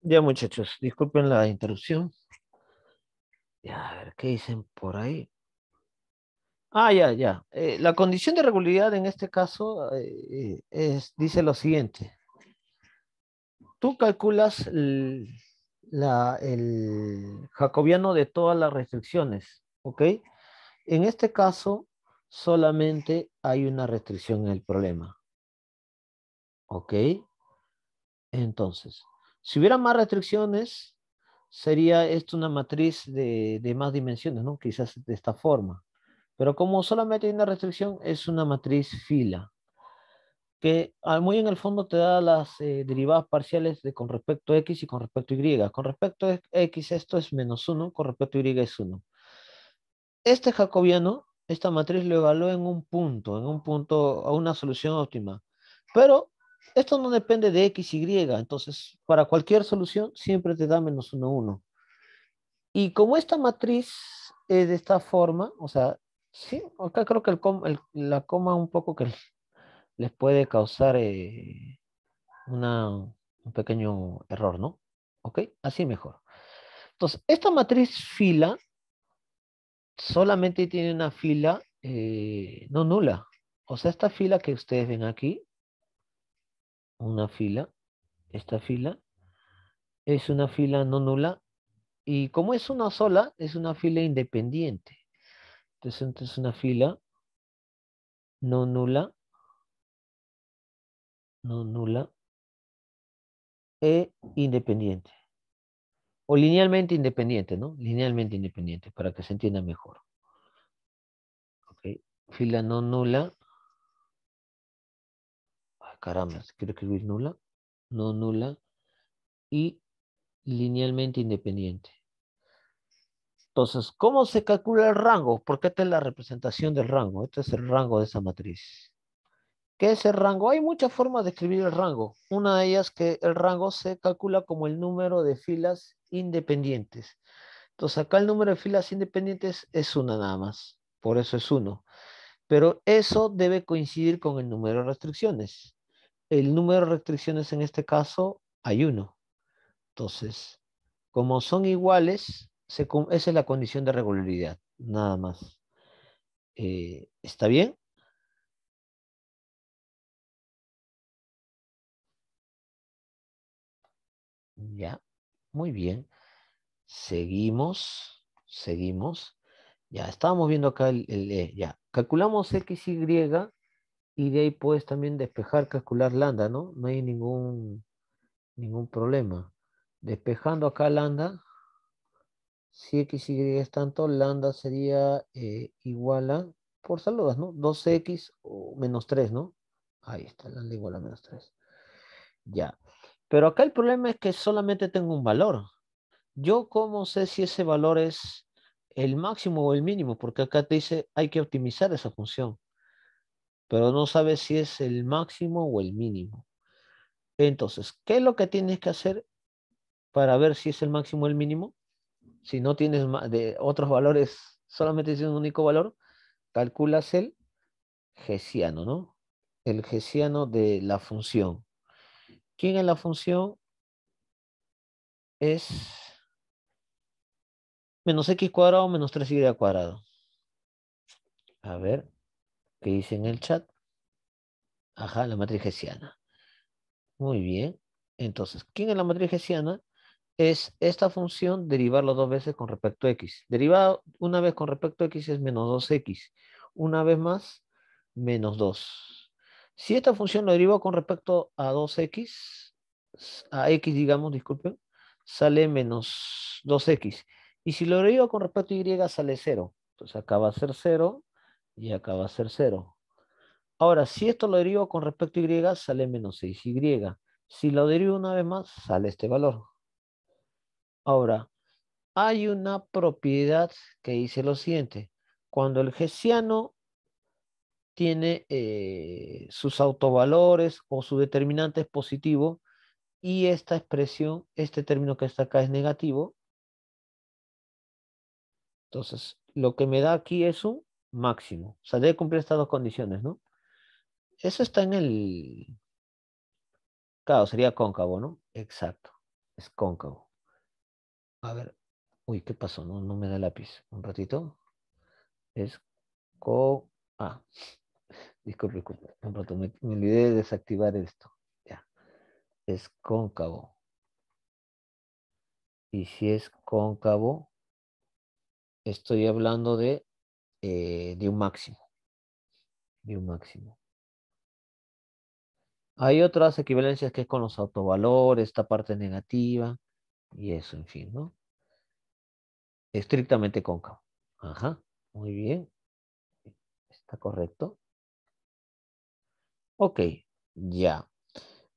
Ya, muchachos, disculpen la interrupción. Ya, a ver qué dicen por ahí. Ah, ya, ya. Eh, la condición de regularidad en este caso eh, eh, es, dice lo siguiente. Tú calculas la, el jacobiano de todas las restricciones, ¿ok? En este caso, solamente hay una restricción en el problema. ¿Ok? Entonces, si hubiera más restricciones, sería esto una matriz de, de, más dimensiones, ¿no? Quizás de esta forma. Pero como solamente hay una restricción, es una matriz fila, que ah, muy en el fondo te da las eh, derivadas parciales de con respecto a x y con respecto a y. Con respecto a x esto es menos 1, con respecto a y es 1. Este jacobiano, esta matriz lo evaluó en un punto, en un punto, a una solución óptima. Pero esto no depende de X, Y, entonces para cualquier solución siempre te da menos 1, 1. Y como esta matriz es de esta forma, o sea, sí, acá creo que la coma un poco que les puede causar eh, un pequeño error, ¿no? ¿Ok? Así mejor. Entonces, esta matriz fila solamente tiene una fila eh, no nula. O sea, esta fila que ustedes ven aquí una fila, esta fila, es una fila no nula y como es una sola, es una fila independiente. Entonces, es una fila no nula, no nula, e independiente. O linealmente independiente, ¿no? Linealmente independiente, para que se entienda mejor. Ok, Fila no nula caramba, quiero escribir nula, no nula, y linealmente independiente. Entonces, ¿cómo se calcula el rango? Porque esta es la representación del rango, este es el rango de esa matriz. ¿Qué es el rango? Hay muchas formas de escribir el rango. Una de ellas es que el rango se calcula como el número de filas independientes. Entonces acá el número de filas independientes es una nada más, por eso es uno. Pero eso debe coincidir con el número de restricciones el número de restricciones en este caso hay uno. Entonces, como son iguales, esa es la condición de regularidad, nada más. Eh, ¿Está bien? Ya, muy bien. Seguimos, seguimos. Ya, estábamos viendo acá el, E. ya. Calculamos x, y y de ahí puedes también despejar, calcular lambda, ¿no? No hay ningún, ningún problema. Despejando acá lambda, si x, y es tanto, lambda sería eh, igual a, por saludas, ¿no? 2x o menos 3, ¿no? Ahí está, lambda igual a menos 3. Ya. Pero acá el problema es que solamente tengo un valor. Yo cómo sé si ese valor es el máximo o el mínimo, porque acá te dice hay que optimizar esa función pero no sabes si es el máximo o el mínimo. Entonces, ¿qué es lo que tienes que hacer para ver si es el máximo o el mínimo? Si no tienes de otros valores, solamente es un único valor, calculas el gesiano, ¿no? El gesiano de la función. ¿Quién es la función? Es menos x cuadrado menos 3y cuadrado. A ver, que dice en el chat. Ajá, la matriz hessiana. Muy bien. Entonces, ¿quién es la matriz hessiana? Es esta función derivarla dos veces con respecto a x. Derivado una vez con respecto a x es menos 2x. Una vez más, menos 2. Si esta función lo derivo con respecto a 2x, a x digamos, disculpen, sale menos 2x. Y si lo derivo con respecto a y, sale 0. Entonces acá va a ser 0 y acá va a ser 0. Ahora, si esto lo derivo con respecto a y, sale menos 6y. Si lo derivo una vez más, sale este valor. Ahora, hay una propiedad que dice lo siguiente. Cuando el gesiano tiene eh, sus autovalores o su determinante es positivo y esta expresión, este término que está acá es negativo. Entonces, lo que me da aquí es un máximo. O sea, debe cumplir estas dos condiciones, ¿no? Eso está en el... Claro, sería cóncavo, ¿no? Exacto, es cóncavo. A ver, uy, ¿qué pasó? No, no me da lápiz. Un ratito. Es co... Ah, disculpe, disculpe. Un rato, me olvidé de desactivar esto. Ya. Es cóncavo. Y si es cóncavo, estoy hablando de eh, de un máximo. De un máximo. Hay otras equivalencias que es con los autovalores, esta parte negativa y eso, en fin, ¿no? Estrictamente cóncavo. Ajá, muy bien. Está correcto. Ok, ya.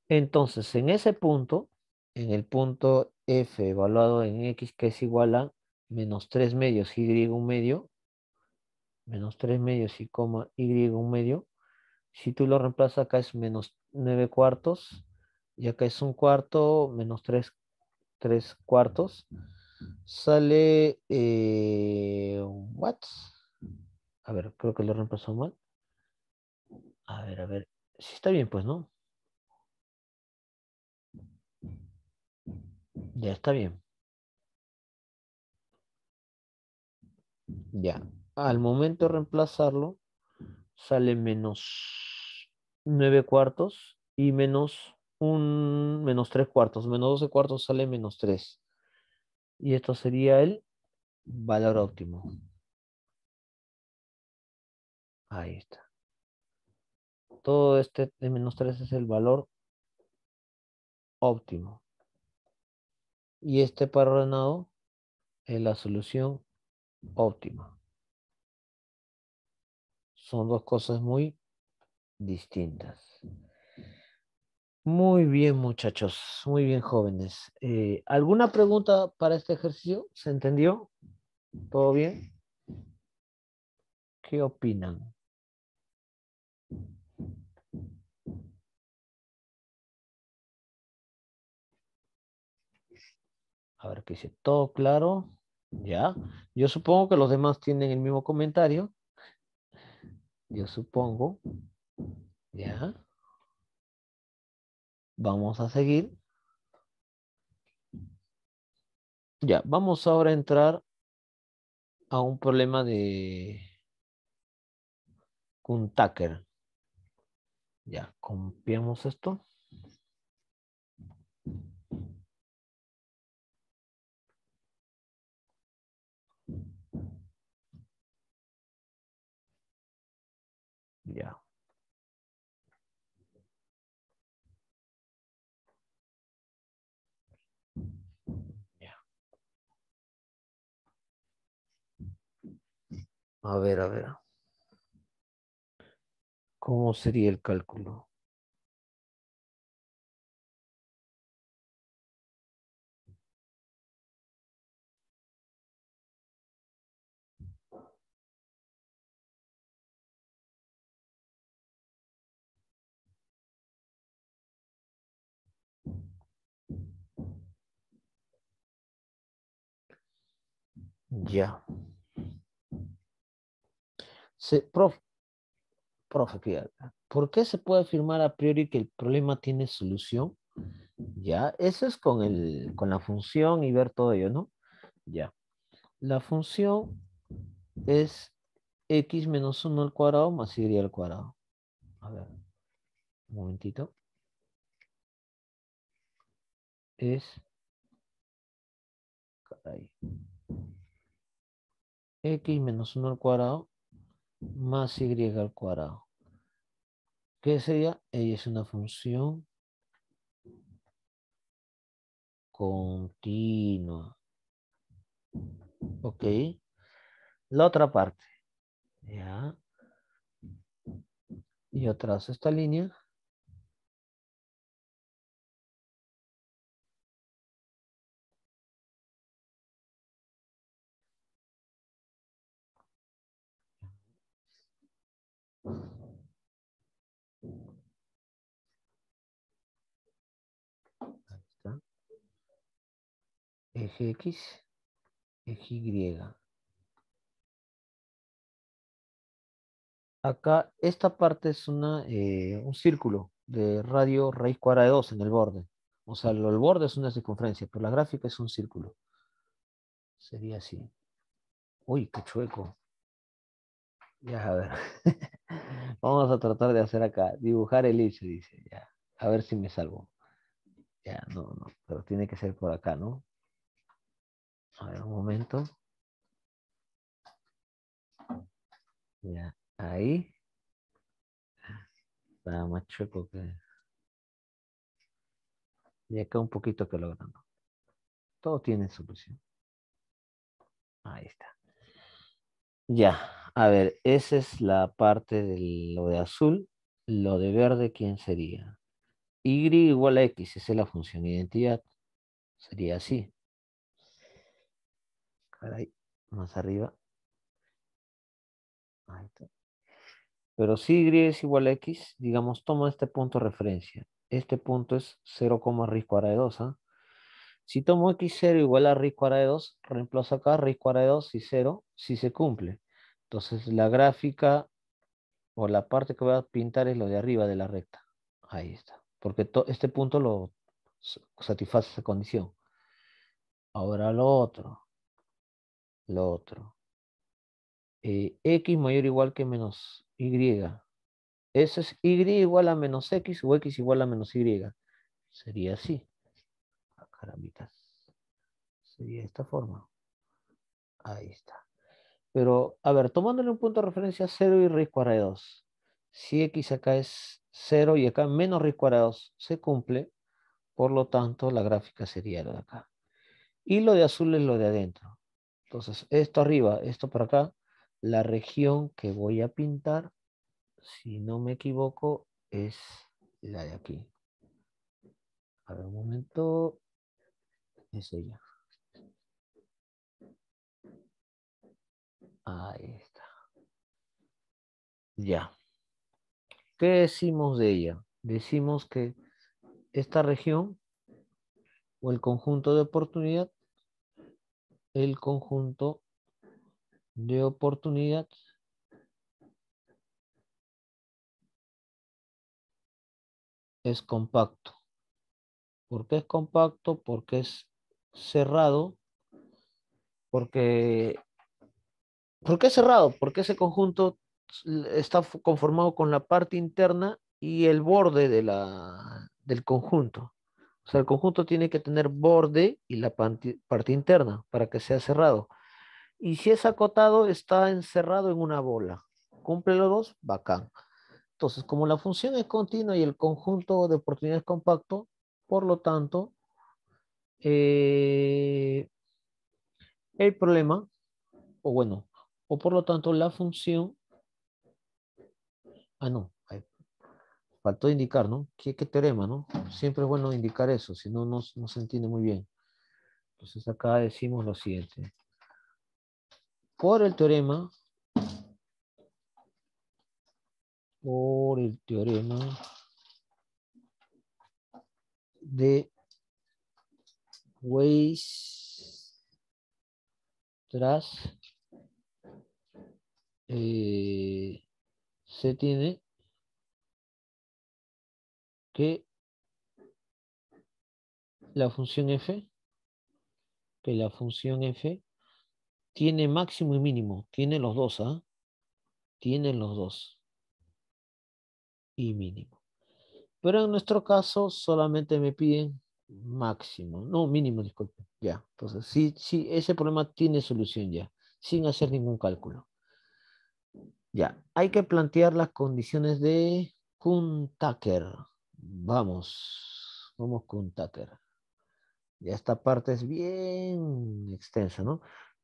Entonces, en ese punto, en el punto F evaluado en X, que es igual a menos tres medios Y un medio, menos tres medios y coma y un medio. Si tú lo reemplazas acá es menos nueve cuartos y acá es un cuarto menos tres tres cuartos. Sale, eh, what? A ver, creo que lo reemplazó mal. A ver, a ver. Si sí está bien, pues, ¿no? Ya está bien. Ya al momento de reemplazarlo sale menos 9 cuartos y menos un menos 3 cuartos. Menos 12 cuartos sale menos 3. Y esto sería el valor óptimo. Ahí está. Todo este de menos 3 es el valor óptimo. Y este par ordenado es la solución óptima. Son dos cosas muy distintas. Muy bien, muchachos. Muy bien, jóvenes. Eh, ¿Alguna pregunta para este ejercicio? ¿Se entendió? ¿Todo bien? ¿Qué opinan? A ver, que dice todo claro. Ya. Yo supongo que los demás tienen el mismo comentario yo supongo, ¿ya? Vamos a seguir. Ya, vamos ahora a entrar a un problema de Kuntaker. Ya, copiamos esto. A ver, a ver. ¿Cómo sería el cálculo? Ya profe, ¿por qué se puede afirmar a priori que el problema tiene solución? Ya, eso es con, con la función y ver todo ello, ¿no? Ya. La función es x menos 1 al cuadrado más y al cuadrado. A ver, un momentito. Es, caray, x menos 1 al cuadrado más y al cuadrado. ¿Qué sería? Ella es una función continua. Ok. La otra parte. Ya. Y trazo esta línea. eje X, eje Y. Acá, esta parte es una, eh, un círculo de radio raíz cuadrada de 2 en el borde. O sea, el borde es una circunferencia, pero la gráfica es un círculo. Sería así. Uy, qué chueco. Ya, a ver. Vamos a tratar de hacer acá. Dibujar el se dice. Ya. A ver si me salvo. Ya, no, no. Pero tiene que ser por acá, ¿no? A ver, un momento. Ya, ahí. Está más chueco que... Y acá un poquito que logramos. Todo tiene solución. Ahí está. Ya, a ver, esa es la parte de lo de azul. Lo de verde, ¿quién sería? Y igual a X, esa es la función identidad. Sería así ahí, más arriba. Ahí está. Pero si Y es igual a X, digamos, toma este punto de referencia. Este punto es 0, raíz cuadrada de 2. ¿ah? Si tomo X0 igual a raíz cuadrada de 2, reemplazo acá raíz cuadrada de 2 y 0, si se cumple. Entonces la gráfica o la parte que voy a pintar es lo de arriba de la recta. Ahí está. Porque este punto lo satisface esa condición. Ahora lo otro lo otro. Eh, x mayor o igual que menos y. Eso es y igual a menos x o x igual a menos y. Sería así. Ah, sería de esta forma. Ahí está. Pero, a ver, tomándole un punto de referencia 0 y raíz cuadrada 2. Si x acá es 0 y acá menos raíz cuadrada se cumple, por lo tanto, la gráfica sería la de acá. Y lo de azul es lo de adentro. Entonces, esto arriba, esto por acá, la región que voy a pintar, si no me equivoco, es la de aquí. A ver, un momento. Es ella. Ahí está. Ya. ¿Qué decimos de ella? Decimos que esta región o el conjunto de oportunidad el conjunto de oportunidades es compacto. ¿Por qué es compacto? Porque es cerrado. Porque, ¿Por qué es cerrado? Porque ese conjunto está conformado con la parte interna y el borde de la, del conjunto. O sea, el conjunto tiene que tener borde y la parte, interna para que sea cerrado. Y si es acotado, está encerrado en una bola. Cumple los dos, bacán. Entonces, como la función es continua y el conjunto de oportunidades compacto, por lo tanto, eh, el problema, o bueno, o por lo tanto la función, ah no, faltó indicar, ¿no? ¿Qué, teorema, no? Siempre es bueno indicar eso, si no, no, se entiende muy bien. Entonces acá decimos lo siguiente. Por el teorema, por el teorema de Weiss tras eh, se tiene que la función f, que la función f tiene máximo y mínimo, tiene los dos, ¿ah? Tiene los dos y mínimo. Pero en nuestro caso solamente me piden máximo, no mínimo, disculpe. Ya, entonces sí, sí, ese problema tiene solución ya, sin hacer ningún cálculo. Ya, hay que plantear las condiciones de Kuntaker. Vamos, vamos con Tucker. Ya esta parte es bien extensa, ¿no?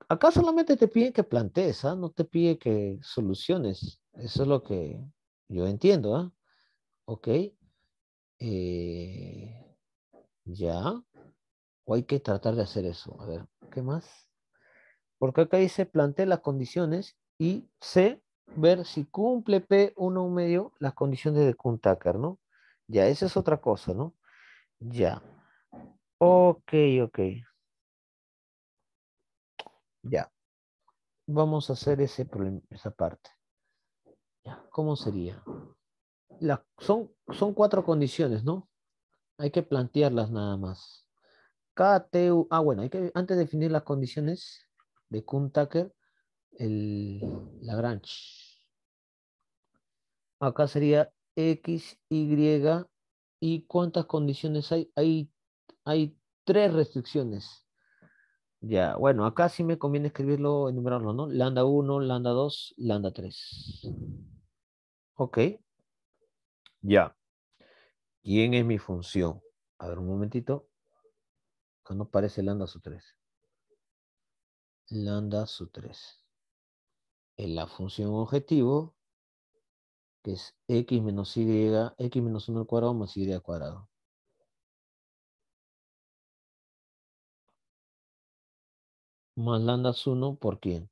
Acá solamente te piden que plantees, ¿ah? no te pide que soluciones. Eso es lo que yo entiendo, ¿ah? Ok. Eh, ya. O hay que tratar de hacer eso. A ver, ¿qué más? Porque acá dice plantea las condiciones y C, ver si cumple P1 medio las condiciones de Kuntaker, ¿no? Ya, esa es otra cosa, ¿no? Ya. Ok, ok. Ya. Vamos a hacer ese problema, esa parte. ¿Cómo sería? son, son cuatro condiciones, ¿no? Hay que plantearlas nada más. KTU, ah, bueno, hay que, antes de definir las condiciones de Kuntaker, el Lagrange. Acá sería X, Y y cuántas condiciones hay. Hay, hay tres restricciones. Ya, bueno, acá sí me conviene escribirlo, enumerarlo, ¿no? Lambda 1, lambda 2, lambda 3. Ok. Ya. ¿Quién es mi función? A ver, un momentito. Acá no parece lambda su 3. Lambda su 3. En la función objetivo que es x menos y, x menos 1 al cuadrado más y al cuadrado. Más lambda 1 por quién.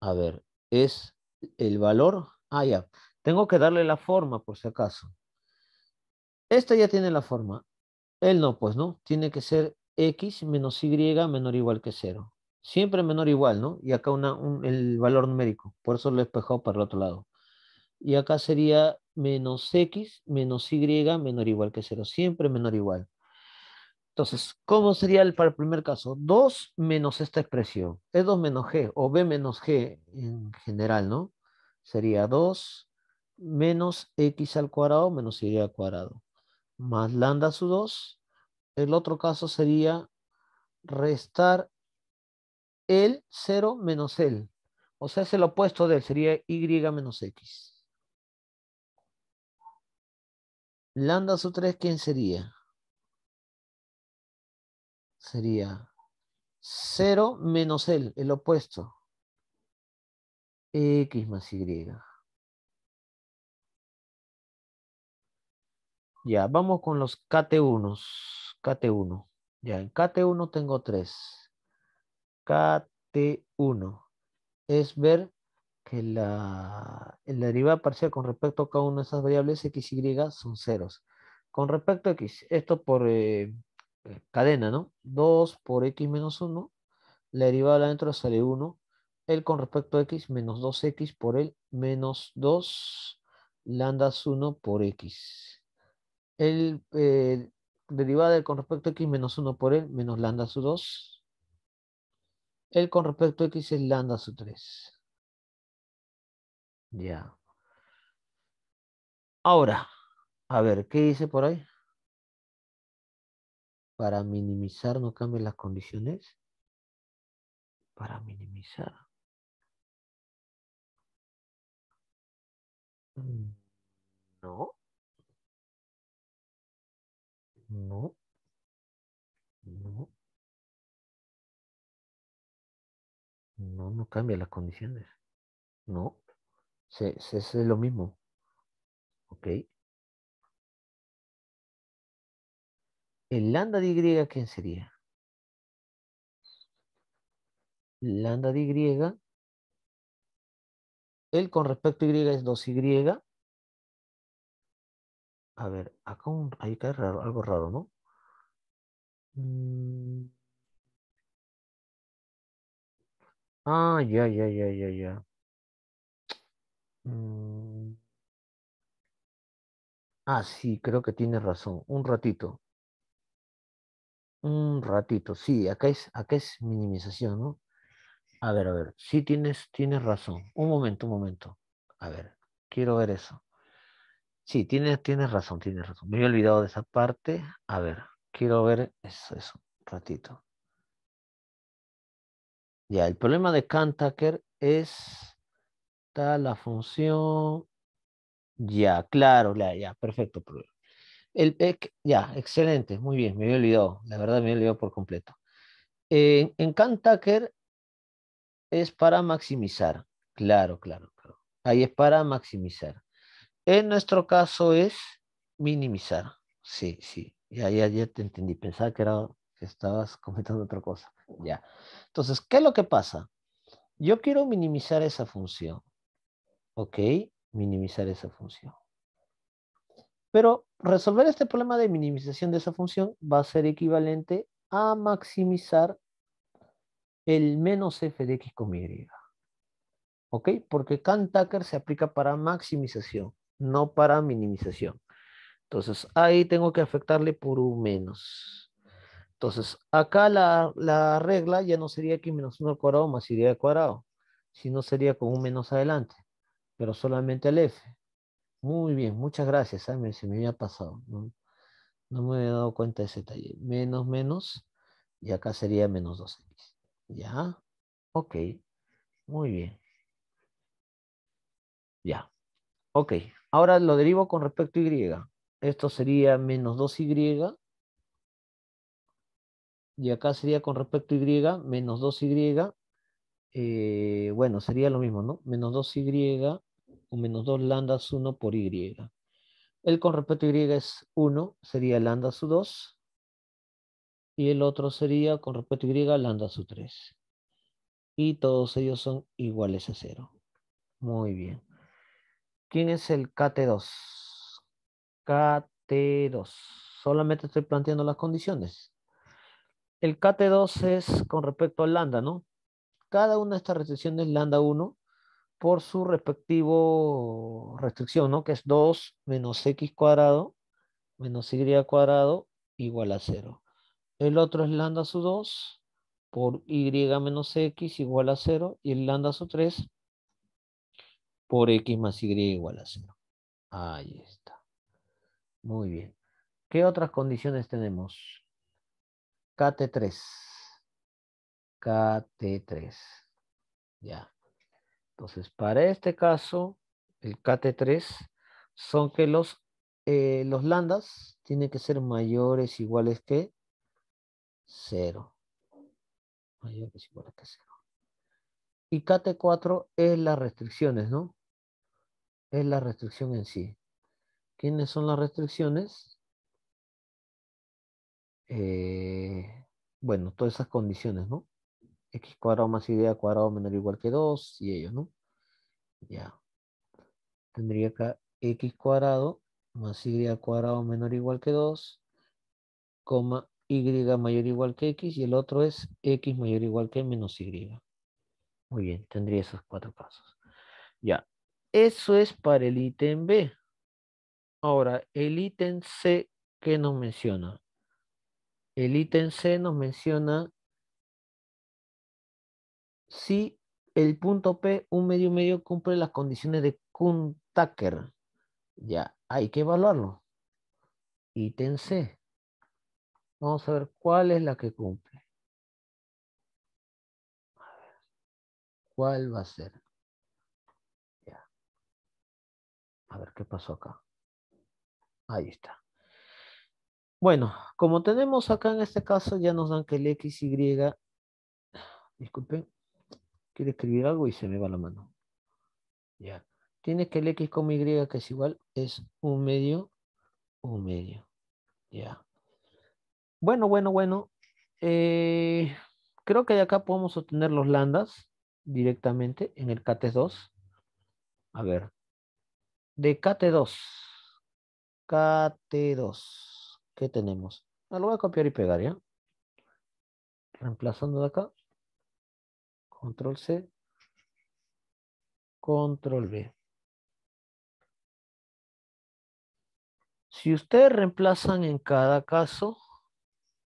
A ver, es el valor. Ah, ya. Tengo que darle la forma por si acaso. Esta ya tiene la forma. Él no, pues, ¿no? Tiene que ser x menos y menor o igual que 0. Siempre menor o igual, ¿no? Y acá una, el valor numérico. Por eso lo he espejado para el otro lado. Y acá sería menos x menos y menor igual que 0. Siempre menor igual. Entonces, ¿cómo sería el, para el primer caso? 2 menos esta expresión. Es 2 menos g o b menos g en general, ¿no? Sería 2 menos x al cuadrado menos y al cuadrado. Más lambda su 2. El otro caso sería restar el 0 menos el. O sea, es el opuesto de él, sería y menos x. Lambda su 3, ¿quién sería? Sería 0 menos el, el opuesto. X más Y. Ya, vamos con los KT1. KT1. Ya, en KT1 tengo 3. KT1 es ver la, derivada parcial con respecto a cada una de esas variables x, y son ceros. Con respecto a x, esto por eh, eh, cadena, ¿no? 2 por x menos 1, la derivada de adentro sale 1, el con respecto a x menos 2x por el menos 2 lambda 1 por x. El eh, derivada del con respecto a x menos 1 por el menos lambda su 2. El con respecto a x es lambda su 3. Ya. Ahora, a ver, ¿qué dice por ahí? Para minimizar no cambien las condiciones. Para minimizar. Mm, no. No. No. No, no cambia las condiciones. No sí, es lo mismo. Ok. El lambda de Y, ¿quién sería? Lambda de Y. El con respecto a Y es 2Y. A ver, acá hay algo raro, ¿no? Mm. Ah, ya, ya, ya, ya, ya. Mm. Ah, sí, creo que tienes razón. Un ratito. Un ratito, sí, acá es, acá es minimización, ¿no? A ver, a ver, sí tienes, tienes razón. Un momento, un momento. A ver, quiero ver eso. Sí, tienes, tienes razón, tienes razón. Me había olvidado de esa parte. A ver, quiero ver eso, eso, un ratito. Ya, el problema de Kantaker es Está la función. Ya, claro, ya, ya, perfecto. El, ya, excelente, muy bien, me había olvidado, la verdad me había olvidado por completo. en CanTacker es para maximizar, claro, claro, claro. Ahí es para maximizar. En nuestro caso es minimizar, sí, sí, ya, ya, ya te entendí, pensaba que, era, que estabas comentando otra cosa, ya. Entonces, ¿qué es lo que pasa? Yo quiero minimizar esa función. Ok, minimizar esa función. Pero resolver este problema de minimización de esa función va a ser equivalente a maximizar el menos f de x con y. ¿Ok? Porque kant se aplica para maximización, no para minimización. Entonces, ahí tengo que afectarle por un menos. Entonces, acá la, la regla ya no sería x menos 1 al cuadrado más y al cuadrado, sino sería con un menos adelante pero solamente el F. Muy bien, muchas gracias. ¿eh? me, se me había pasado. ¿no? me había dado cuenta de ese taller. Menos, menos. Y acá sería menos 2x. ¿Ya? Ok. Muy bien. Ya. Ok. Ahora lo derivo con respecto a y. Esto sería menos 2y. Y acá sería con respecto a y, menos 2y eh, bueno, sería lo mismo, ¿no? Menos 2y o menos 2 lambda 1 por y. El con respecto a y es 1, sería lambda su 2. Y el otro sería con respecto a y lambda su 3. Y todos ellos son iguales a 0. Muy bien. ¿Quién es el KT2? KT2. Solamente estoy planteando las condiciones. El KT2 es con respecto al lambda, ¿no? cada una de estas restricciones es lambda 1 por su respectivo restricción, ¿no? Que es 2 menos x cuadrado menos y cuadrado igual a 0. El otro es lambda sub 2 por y menos x igual a 0 y el lambda sub 3 por x más y igual a 0. Ahí está. Muy bien. ¿Qué otras condiciones tenemos? KT3. KT3. Ya. Entonces, para este caso, el KT3 son que los, eh, los lambdas tienen que ser mayores iguales que 0. Mayores iguales que 0. Y KT4 es las restricciones, ¿no? Es la restricción en sí. ¿Quiénes son las restricciones? Eh, bueno, todas esas condiciones, ¿no? x cuadrado más y cuadrado menor o igual que 2 y ellos, ¿no? Ya. Tendría acá x cuadrado más y cuadrado menor o igual que 2, coma y mayor o igual que x y el otro es x mayor o igual que menos y. Muy bien, tendría esos cuatro casos. Ya. Eso es para el ítem B. Ahora, el ítem C, ¿qué nos menciona? El ítem C nos menciona si el punto P, un medio medio, cumple las condiciones de Kuntaker. Ya, hay que evaluarlo. Ítem C. Vamos a ver cuál es la que cumple. ¿Cuál va a ser? Ya. A ver qué pasó acá. Ahí está. Bueno, como tenemos acá en este caso, ya nos dan que el XY, disculpen, escribir algo y se me va la mano. Ya. Tienes que el X con Y que es igual, es un medio, un medio. Ya. Bueno, bueno, bueno. Eh, creo que de acá podemos obtener los lambdas directamente en el KT2. A ver. De KT2. KT2. ¿Qué tenemos? Ah, lo voy a copiar y pegar, ¿ya? Reemplazando de acá. Control C. Control B. Si ustedes reemplazan en cada caso,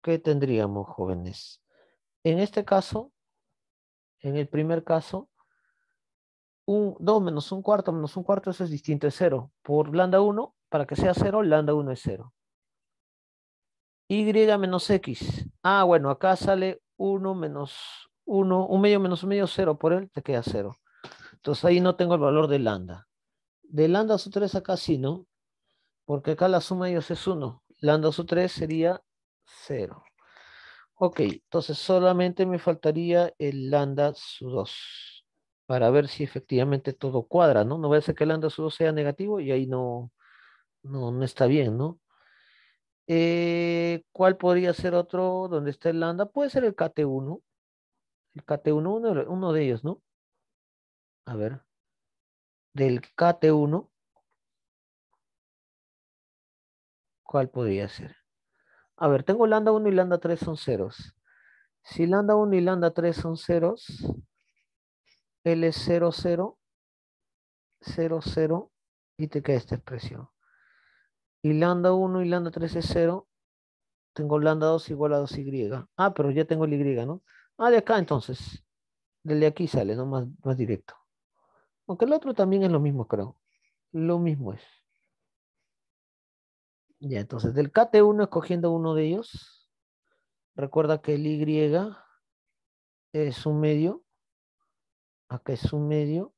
¿qué tendríamos, jóvenes? En este caso, en el primer caso, 2 menos un cuarto menos un cuarto, eso es distinto, es 0. Por lambda 1, para que sea 0, lambda 1 es 0. Y menos x. Ah, bueno, acá sale 1 menos 1, un medio menos un medio, 0 por él, te queda 0. Entonces ahí no tengo el valor de lambda. De lambda su 3 acá sí, ¿no? Porque acá la suma de ellos es 1. Lambda sub 3 sería 0. Ok, entonces solamente me faltaría el lambda sub 2 para ver si efectivamente todo cuadra, ¿no? No voy a ser que el lambda sub 2 sea negativo y ahí no, no, está bien, ¿no? Eh, ¿Cuál podría ser otro donde está el lambda? Puede ser el KT1, el KT1, uno, de ellos, ¿no? A ver. Del KT1, ¿cuál podría ser? A ver, tengo lambda 1 y lambda 3 son ceros. Si lambda 1 y lambda 3 son ceros, L es 0, 0, 0, 0, y te queda esta expresión. Y lambda 1 y lambda 3 es 0, tengo lambda 2 igual a 2y. Ah, pero ya tengo el y, ¿no? Ah, de acá entonces. Del de aquí sale, ¿no? Más, más directo. Aunque el otro también es lo mismo, creo. Lo mismo es. Ya, entonces del KT1 escogiendo uno de ellos. Recuerda que el Y es un medio. Acá es un medio.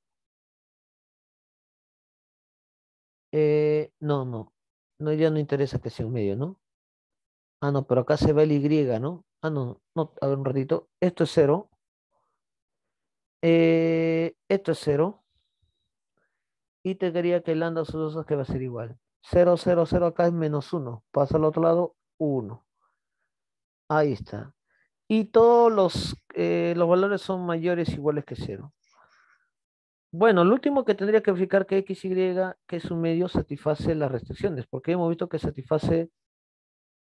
Eh, no, no. No, ya no interesa que sea un medio, ¿no? Ah, no, pero acá se ve el Y, ¿no? Ah, no, no, a ver un ratito. Esto es cero. Eh, esto es cero. Y te quería que lambda sus dos que va a ser igual. 0, 0, 0 acá es menos uno. Pasa al otro lado, 1. Ahí está. Y todos los, eh, los valores son mayores iguales que cero. Bueno, lo último que tendría que verificar que XY, que es un medio, satisface las restricciones, porque hemos visto que satisface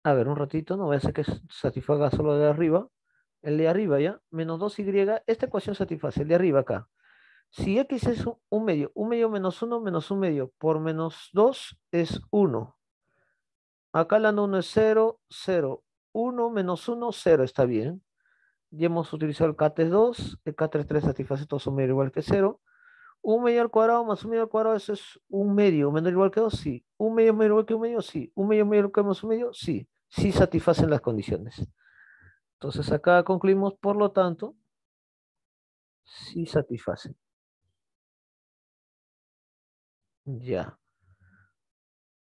a ver, un ratito, no voy a hacer que satisfaga solo el de arriba, el de arriba ya, menos 2y, esta ecuación satisface el de arriba acá. Si x es un medio, un medio menos 1 menos un medio por menos 2 es 1. Acá la 1 es 0, 0. 1 menos 1, 0 está bien. Ya hemos utilizado el k 2, el k 33 satisface todo su medio igual que 0. ¿Un medio al cuadrado más un medio al cuadrado eso es un medio menor o igual que dos. Sí. ¿Un medio menor igual que un medio? Sí. ¿Un medio menor que más un medio? Sí. Sí satisfacen las condiciones. Entonces acá concluimos, por lo tanto, sí satisfacen. Ya.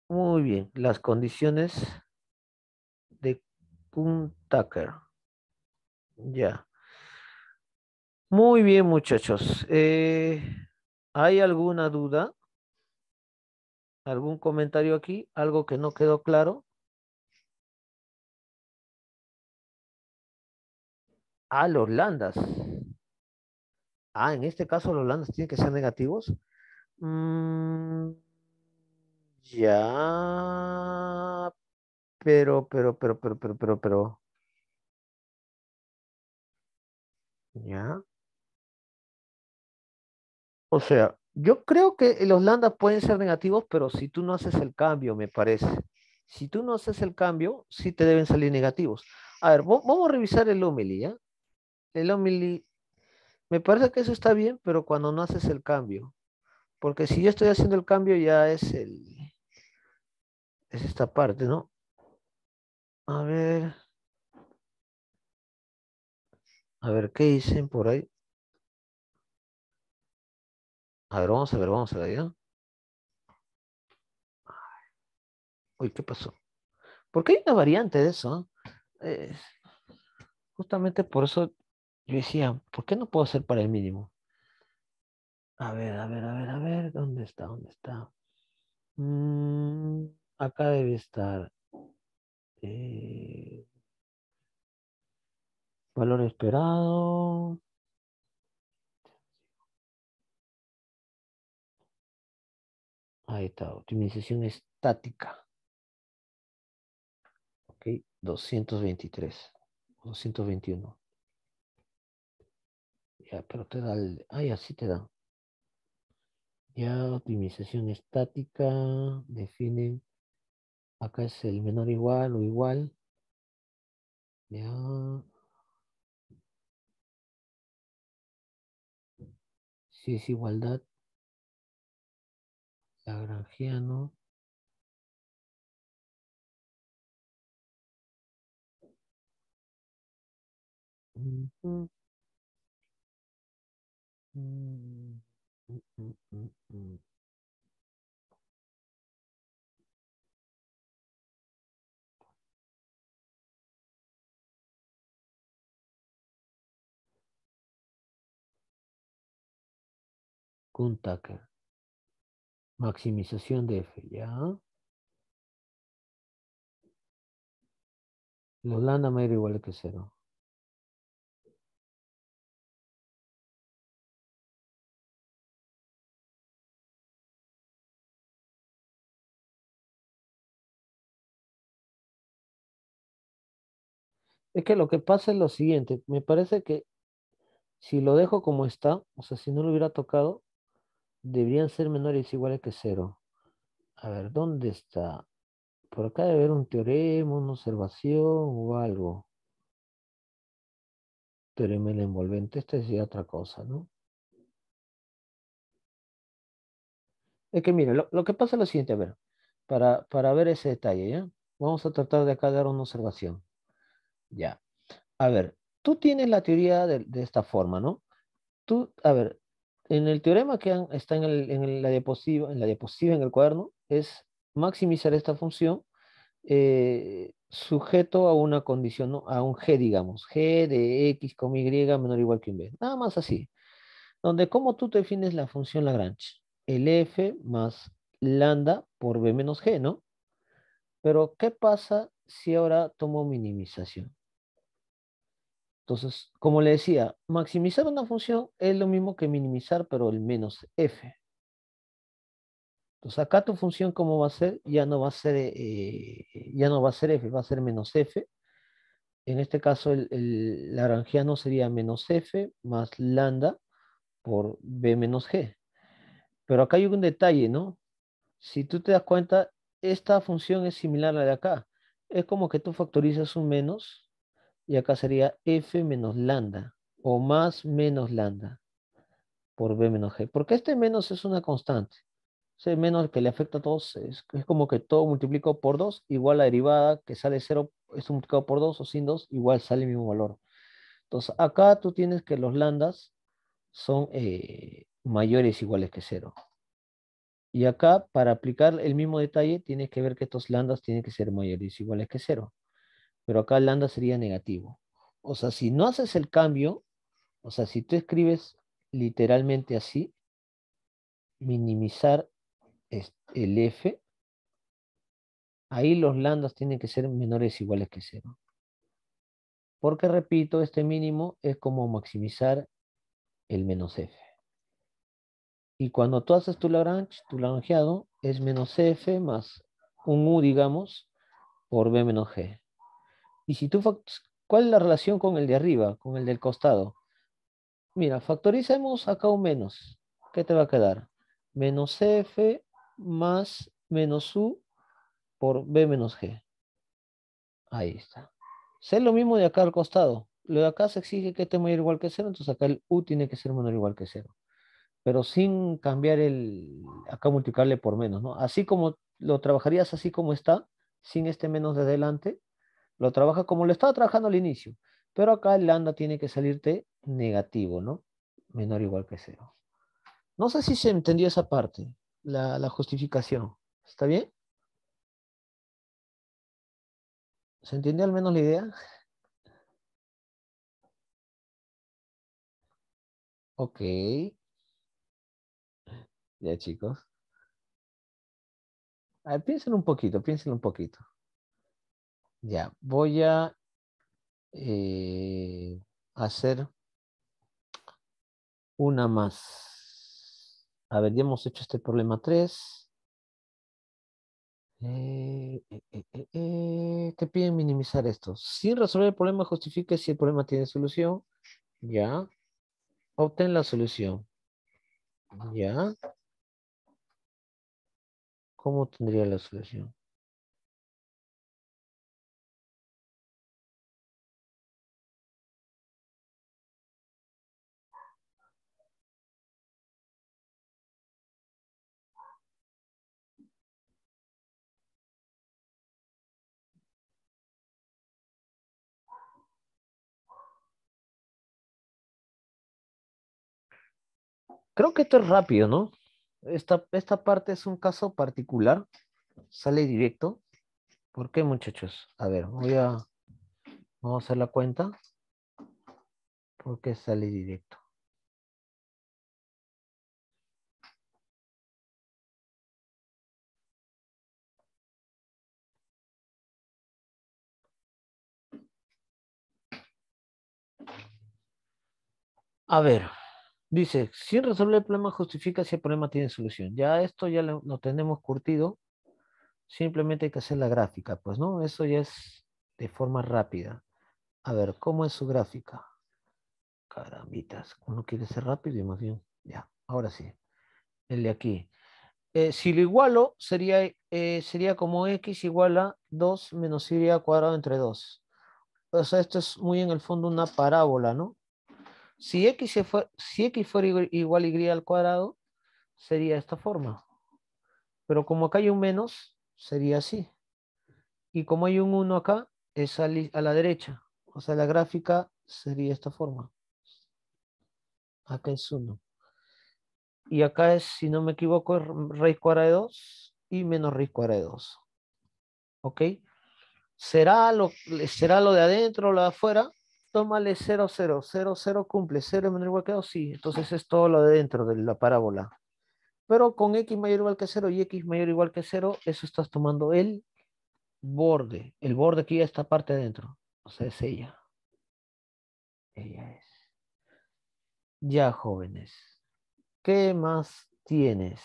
Muy bien, las condiciones de Tucker. Ya. Muy bien, muchachos. Eh, ¿Hay alguna duda? ¿Algún comentario aquí? ¿Algo que no quedó claro? Ah, los landas. Ah, en este caso los landas tienen que ser negativos. Mm, ya. Pero, pero, pero, pero, pero, pero, pero. Ya. O sea, yo creo que los landas pueden ser negativos, pero si tú no haces el cambio, me parece. Si tú no haces el cambio, sí te deben salir negativos. A ver, vamos a revisar el homily, ¿ya? El homily, me parece que eso está bien, pero cuando no haces el cambio. Porque si yo estoy haciendo el cambio, ya es el... Es esta parte, ¿no? A ver. A ver, ¿qué dicen por ahí? A ver, vamos a ver, vamos a ver. Uy, ¿qué pasó? ¿Por qué hay una variante de eso. ¿eh? Eh, justamente por eso yo decía, ¿por qué no puedo hacer para el mínimo? A ver, a ver, a ver, a ver, ¿dónde está? ¿Dónde está? Mm, acá debe estar. Eh, valor esperado. Ahí está, optimización estática. Ok, 223, 221. Ya, pero te da el... Ah, ya, te da. Ya, optimización estática, definen. Acá es el menor igual o igual. Ya, si es igualdad, Lagrangiano maximización de F, ¿ya? Los lambda mayor igual que cero. Es que lo que pasa es lo siguiente, me parece que si lo dejo como está, o sea, si no lo hubiera tocado, deberían ser menores iguales que cero. A ver, ¿dónde está? Por acá debe haber un teorema, una observación o algo. Teorema envolvente. Esta es otra cosa, ¿no? Es que mire, lo, que pasa es lo siguiente, a ver, para, para ver ese detalle, ¿ya? Vamos a tratar de acá dar una observación. Ya. A ver, tú tienes la teoría de esta forma, ¿no? Tú, a ver, en el teorema que está en, la diapositiva, en la en el cuaderno, es maximizar esta función eh, sujeto a una condición, a un g, digamos, g de x con y menor o igual que un b. Nada más así. Donde ¿cómo tú defines la función Lagrange, el f más lambda por b menos g, ¿no? Pero, ¿qué pasa si ahora tomo minimización? Entonces, como le decía, maximizar una función es lo mismo que minimizar, pero el menos f. Entonces acá tu función cómo va a ser, ya no va a ser, eh, eh, ya no va a ser f, va a ser menos f. En este caso el, el no sería menos f más lambda por b menos g. Pero acá hay un detalle, ¿no? Si tú te das cuenta, esta función es similar a la de acá. Es como que tú factorizas un menos y acá sería f menos lambda o más menos lambda por b menos g. Porque este menos es una constante. Ese menos que le afecta a todos es, como que todo multiplico por 2 igual la derivada que sale 0 es multiplicado por 2 o sin 2 igual sale el mismo valor. Entonces acá tú tienes que los lambdas son eh, mayores mayores iguales que 0. Y acá para aplicar el mismo detalle tienes que ver que estos lambdas tienen que ser mayores iguales que 0 pero acá lambda sería negativo. O sea, si no haces el cambio, o sea, si tú escribes literalmente así, minimizar el f, ahí los lambdas tienen que ser menores o iguales que cero. Porque, repito, este mínimo es como maximizar el menos f. Y cuando tú haces tu Lagrange, tu Lagrangeado es menos f más un u, digamos, por b menos g. Y si tú, ¿cuál es la relación con el de arriba, con el del costado? Mira, factoricemos acá un menos. ¿Qué te va a quedar? Menos f más menos u por b menos g. Ahí está. Sé lo mismo de acá al costado. Lo de acá se exige que esté mayor o igual que cero, entonces acá el u tiene que ser menor o igual que cero. Pero sin cambiar el, acá multiplicarle por menos, ¿no? Así como lo trabajarías así como está, sin este menos de adelante, lo trabaja como lo estaba trabajando al inicio. Pero acá el lambda tiene que salirte negativo, ¿no? Menor o igual que cero. No sé si se entendió esa parte, la, la justificación. ¿Está bien? ¿Se entiende al menos la idea? Ok. Ya chicos. A ver, piénsenlo un poquito, piénsenlo un poquito. Ya, voy a eh, hacer una más. A ver, ya hemos hecho este problema 3. Eh, eh, te piden minimizar esto. Sin resolver el problema, justifique si el problema tiene solución. Ya. Obtén la solución. Ya. ¿Cómo tendría la solución? Creo que esto es rápido, ¿no? Esta, esta parte es un caso particular. Sale directo. ¿Por qué, muchachos? A ver, voy a... Vamos a hacer la cuenta. ¿Por qué sale directo? A ver, Dice, sin resolver el problema justifica si el problema tiene solución. Ya esto ya lo, tenemos curtido. Simplemente hay que hacer la gráfica. Pues no, eso ya es de forma rápida. A ver, ¿cómo es su gráfica? Caramitas, uno quiere ser rápido y más bien, ya, ahora sí. El de aquí. Eh, si lo igualo, sería, eh, sería como x igual a 2 menos y cuadrado entre 2. O sea, esto es muy en el fondo una parábola, ¿no? Si x, fue, si x fuera igual a y al cuadrado, sería esta forma. Pero como acá hay un menos, sería así. Y como hay un 1 acá, es a la derecha. O sea, la gráfica sería esta forma. Acá es 1. Y acá es, si no me equivoco, es raíz cuadrada de 2 y menos raíz cuadrada de 2. ¿Ok? ¿Será lo, ¿Será lo de adentro o lo de afuera? tómale 0, 0, 0, 0, cumple 0 menor igual que 2, sí, entonces es todo lo de dentro de la parábola. Pero con x mayor o igual que 0 y x mayor o igual que 0, eso estás tomando el borde, el borde que ya está parte adentro, o sea, es ella. Ella es. Ya, jóvenes, ¿qué más tienes?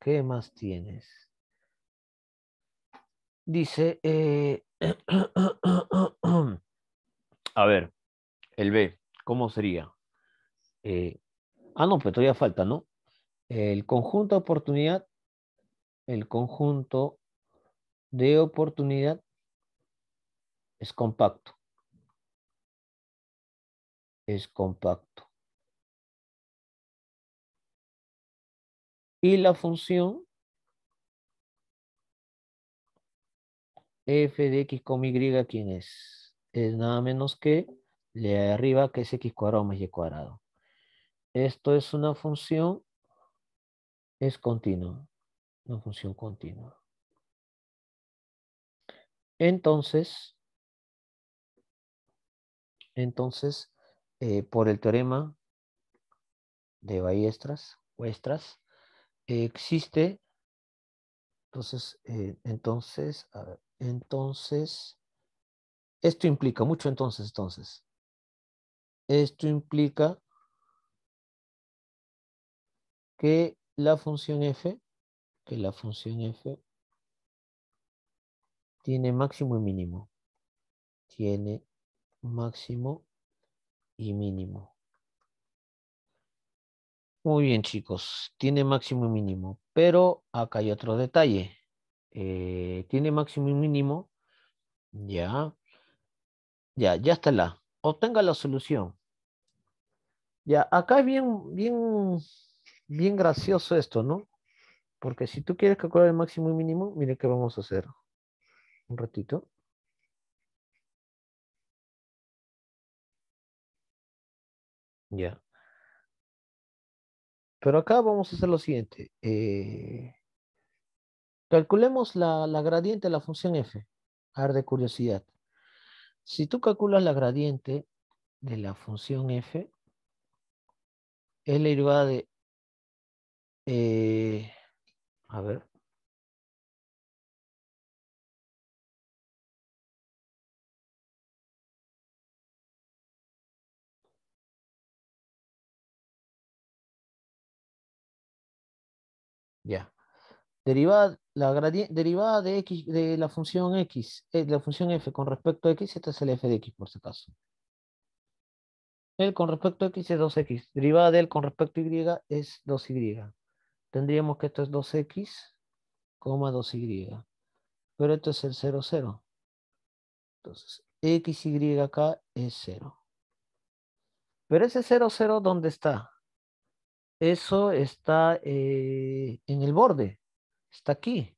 ¿Qué más tienes? Dice, eh, A ver, el B, ¿cómo sería? Eh, ah, no, pero pues todavía falta, ¿no? El conjunto de oportunidad, el conjunto de oportunidad es compacto. Es compacto. Y la función f de x con y, ¿quién es? es nada menos que la de arriba, que es x cuadrado más y cuadrado. Esto es una función, es continua, una función continua. Entonces, entonces eh, por el teorema de Ballestras, O Estras. existe, entonces, eh, entonces, entonces, esto implica mucho entonces, entonces. Esto implica que la función f, que la función f tiene máximo y mínimo. Tiene máximo y mínimo. Muy bien, chicos. Tiene máximo y mínimo. Pero acá hay otro detalle. Eh, tiene máximo y mínimo. Ya. Ya, ya está la. Obtenga la solución. Ya, acá es bien, bien, bien gracioso esto, ¿no? Porque si tú quieres calcular el máximo y mínimo, mire qué vamos a hacer. Un ratito. Ya. Pero acá vamos a hacer lo siguiente. Eh, calculemos la, la gradiente de la función f. A ver, de curiosidad. Si tú calculas la gradiente de la función f, es la derivada de, eh, a ver, Ya. Derivada, la derivada de, x, de la función x, eh, la función f con respecto a x, este es el f de x por si acaso. El con respecto a x es 2x. Derivada de él con respecto a y es 2y. Tendríamos que esto es 2x, 2y. Pero esto es el 0, 0. Entonces, xy acá es 0. Pero ese 0, 0, ¿dónde está? Eso está eh, en el borde. Está aquí.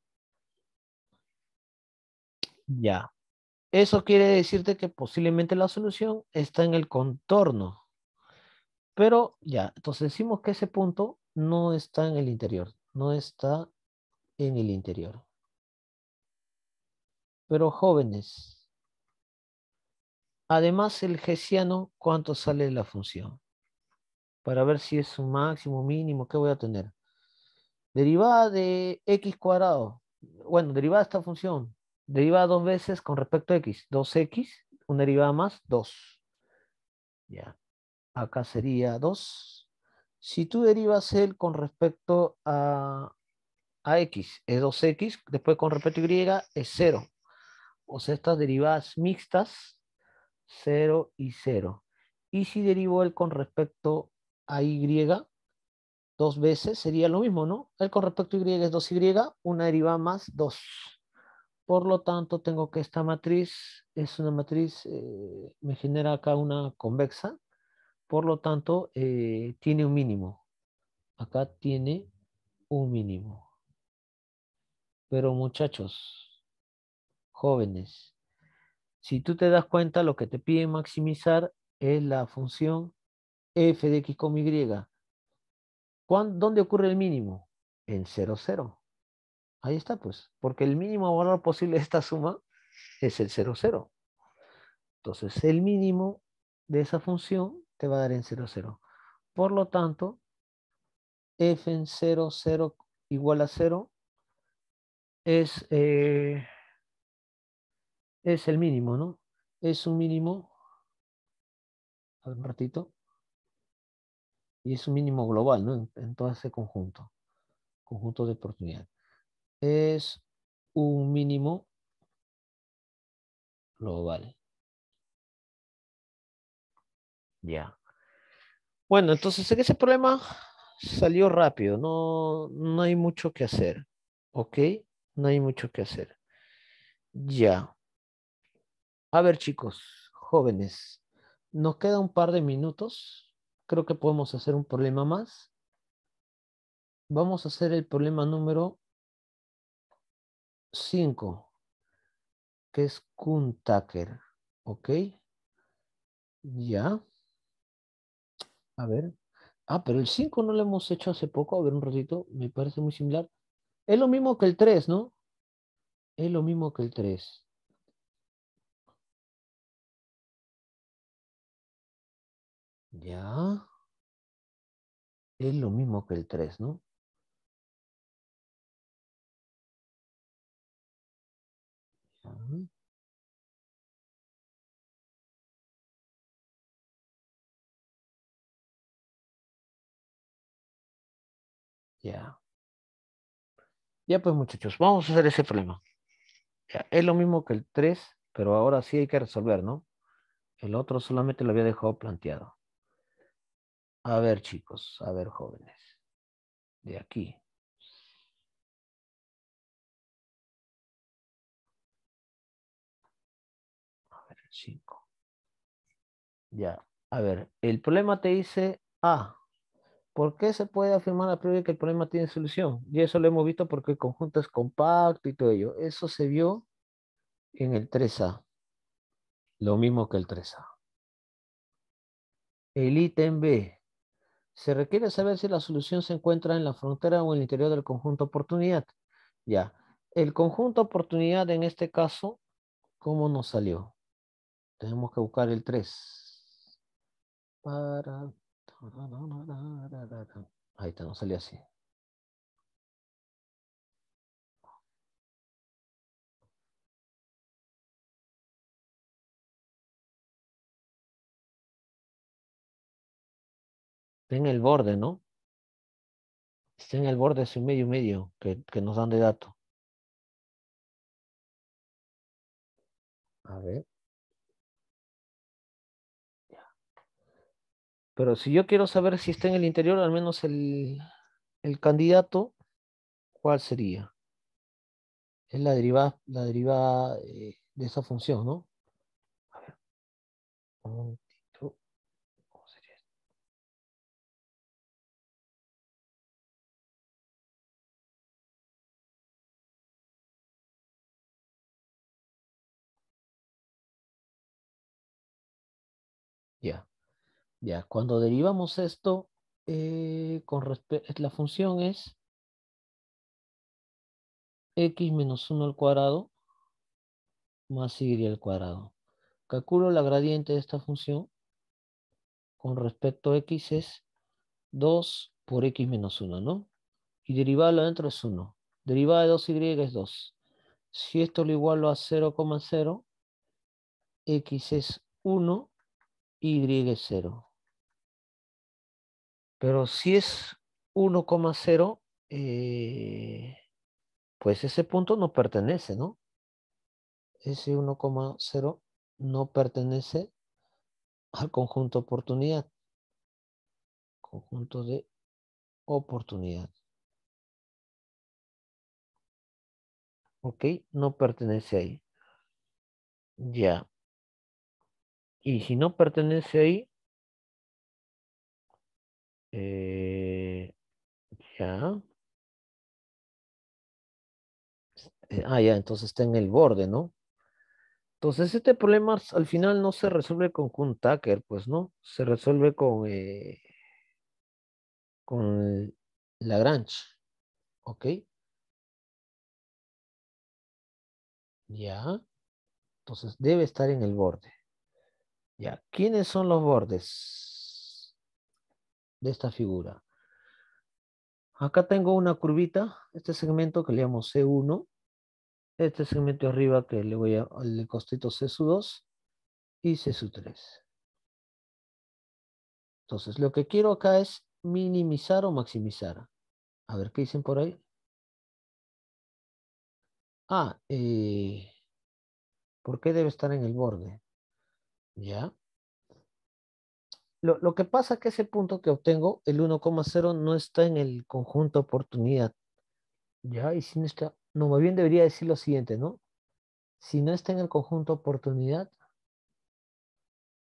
Ya. Eso quiere decirte que posiblemente la solución está en el contorno. Pero ya, entonces decimos que ese punto no está en el interior. No está en el interior. Pero jóvenes, además el gesiano, ¿cuánto sale de la función? Para ver si es un máximo, mínimo, ¿qué voy a tener? Derivada de x cuadrado. Bueno, derivada de esta función. Derivada dos veces con respecto a x. 2x, una derivada más, 2. Ya. Acá sería 2. Si tú derivas él con respecto a, a x, es 2x. Después con respecto a y, es 0. O sea, estas derivadas mixtas, 0 y 0. Y si derivo él con respecto a y, dos veces, sería lo mismo, ¿no? El con respecto a y es 2y, una derivada más 2. Por lo tanto, tengo que esta matriz es una matriz, eh, me genera acá una convexa, por lo tanto, eh, tiene un mínimo. Acá tiene un mínimo. Pero muchachos, jóvenes, si tú te das cuenta, lo que te piden maximizar es la función f de x y ¿Dónde ocurre el mínimo? En 0, 0. Ahí está, pues, porque el mínimo valor posible de esta suma es el 0, 0. Entonces, el mínimo de esa función te va a dar en 0, 0. Por lo tanto, f en 0, 0 igual a 0 es, eh, es el mínimo, ¿no? Es un mínimo, a ver, un ratito, y es un mínimo global ¿no? en, todo ese conjunto, conjunto de oportunidad. Es un mínimo global. Ya. Bueno, entonces ese problema salió rápido, no, no hay mucho que hacer, ¿ok? No hay mucho que hacer. Ya. A ver chicos, jóvenes, nos queda un par de minutos creo que podemos hacer un problema más. Vamos a hacer el problema número 5, que es Kuntaker. ¿Ok? Ya. A ver. Ah, pero el 5 no lo hemos hecho hace poco. A ver, un ratito. Me parece muy similar. Es lo mismo que el 3, ¿no? Es lo mismo que el 3. Ya. Es lo mismo que el 3, ¿no? Ya. Ya. pues muchachos, vamos a hacer ese problema. Ya, es lo mismo que el 3, pero ahora sí hay que resolver, ¿no? El otro solamente lo había dejado planteado. A ver, chicos, a ver, jóvenes. De aquí. A ver, 5. Ya, a ver, el problema te dice A. Ah, ¿Por qué se puede afirmar a priori que el problema tiene solución? Y eso lo hemos visto porque el conjunto es compacto y todo ello. Eso se vio en el 3A. Lo mismo que el 3A. El ítem B se requiere saber si la solución se encuentra en la frontera o en el interior del conjunto oportunidad. Ya, el conjunto oportunidad en este caso, ¿cómo nos salió? Tenemos que buscar el 3. Para... Ahí está, nos salió así. está en el borde, ¿no? Está en el borde, es un medio y medio que, nos dan de dato. A ver. Pero si yo quiero saber si está en el interior, al menos el, el candidato, ¿cuál sería? Es la derivada, la derivada eh, de esa función, ¿no? A ver. Ya, cuando derivamos esto, eh, la función es x menos 1 al cuadrado más y al cuadrado. Calculo la gradiente de esta función con respecto a x es 2 por x menos 1, ¿no? Y derivarlo adentro es 1. Derivada de 2y es 2. Si esto lo igualo a 0,0, x es 1, y es 0. Pero si es 1,0, eh, pues ese punto no pertenece, ¿no? Ese 1,0 no pertenece al conjunto oportunidad. Conjunto de oportunidad. ¿Ok? No pertenece ahí. Ya. Y si no pertenece ahí, eh, ya. Este, ah, ya, entonces está en el borde, ¿no? Entonces, este problema al final no se resuelve con Kuntaker, pues no, se resuelve con, eh, con Lagrange, ¿ok? Ya, entonces debe estar en el borde. Ya, ¿quiénes son los bordes? de esta figura. Acá tengo una curvita, este segmento que le llamo C1, este segmento arriba que le voy a, el costito C2 y C3. Entonces, lo que quiero acá es minimizar o maximizar. A ver, ¿qué dicen por ahí? Ah, eh, ¿por qué debe estar en el borde? ¿Ya? Lo, que pasa es que ese punto que obtengo, el 1,0 no está en el conjunto oportunidad. Ya, y si no está, no, más bien debería decir lo siguiente, ¿no? Si no está en el conjunto oportunidad,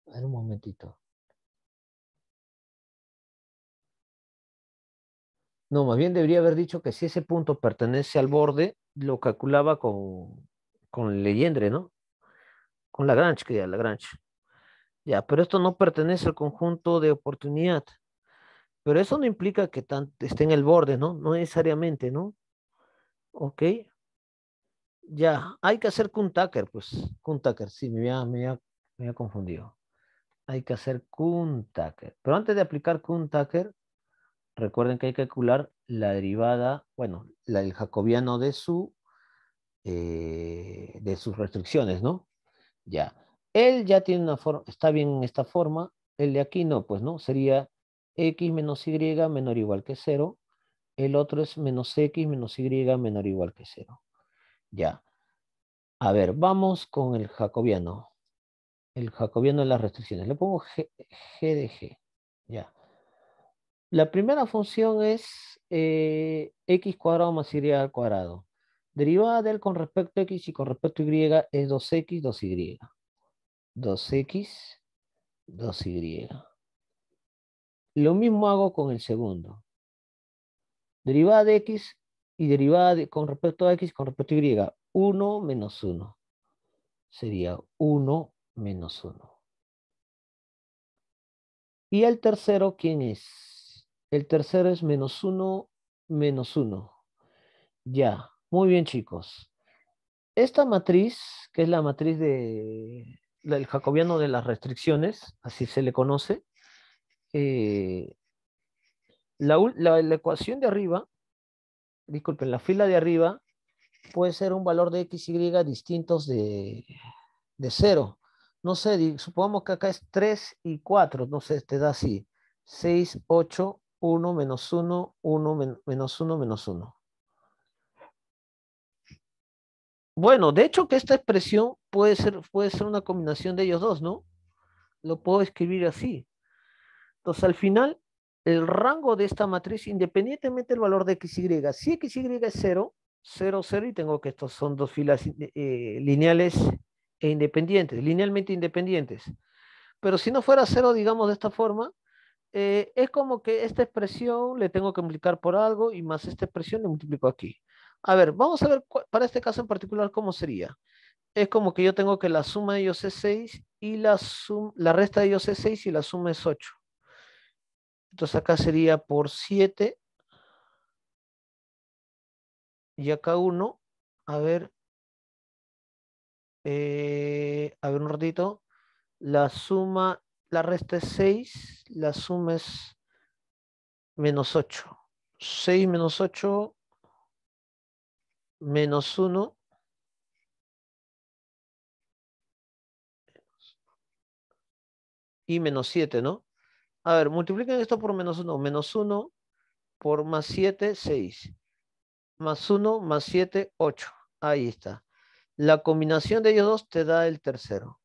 a ver un momentito. No, más bien debería haber dicho que si ese punto pertenece al borde, lo calculaba con, con Leyendre, ¿no? Con Lagrange, que era Lagrange. Ya, pero esto no pertenece al conjunto de oportunidad. Pero eso no implica que esté en el borde, ¿no? No necesariamente, ¿no? Ok. Ya, hay que hacer Kuntaker, pues. Kuntaker, sí, me había, me, confundido. Hay que hacer Kuntaker. Pero antes de aplicar Kuntaker, recuerden que hay que calcular la derivada, bueno, el jacobiano de su, eh, de sus restricciones, ¿no? Ya. Él ya tiene una forma, está bien en esta forma, el de aquí no, pues no, sería x menos y menor o igual que 0, el otro es menos x menos y menor o igual que 0. Ya. A ver, vamos con el jacobiano. El jacobiano de las restricciones. Le pongo g, de g. Ya. La primera función es eh, x cuadrado más y al cuadrado. Derivada de él con respecto a x y con respecto a y es 2x, 2y. 2x, 2y. Lo mismo hago con el segundo. Derivada de x y derivada con respecto a x con respecto a y. 1 menos 1. Sería 1 menos 1. Y el tercero, ¿quién es? El tercero es menos 1, menos 1. Ya, muy bien chicos. Esta matriz, que es la matriz de el jacobiano de las restricciones, así se le conoce, eh, la, ecuación de arriba, disculpen, la fila de arriba puede ser un valor de x, y distintos de, de 0. No sé, supongamos que acá es 3 y 4, no sé, te da así, 6, 8, 1, menos 1, 1, menos 1, menos 1. Bueno, de hecho que esta expresión puede ser, puede ser una combinación de ellos dos, ¿no? Lo puedo escribir así. Entonces, al final, el rango de esta matriz, independientemente del valor de XY, si XY es 0, 0, 0, y tengo que estos son dos filas eh, lineales e independientes, linealmente independientes. Pero si no fuera 0, digamos de esta forma, eh, es como que esta expresión le tengo que multiplicar por algo y más esta expresión le multiplico aquí. A ver, vamos a ver para este caso en particular cómo sería. Es como que yo tengo que la suma de ellos es 6 y la, la resta de ellos es 6 y la suma es 8. Entonces acá sería por 7 y acá 1. A ver, eh, a ver un ratito. La suma, la resta es 6, la suma es menos 8. 6 menos 8 menos 1 y menos 7, ¿no? A ver, multipliquen esto por menos 1. Menos 1 por más 7, 6. Más 1 más 7, 8. Ahí está. La combinación de ellos dos te da el tercero.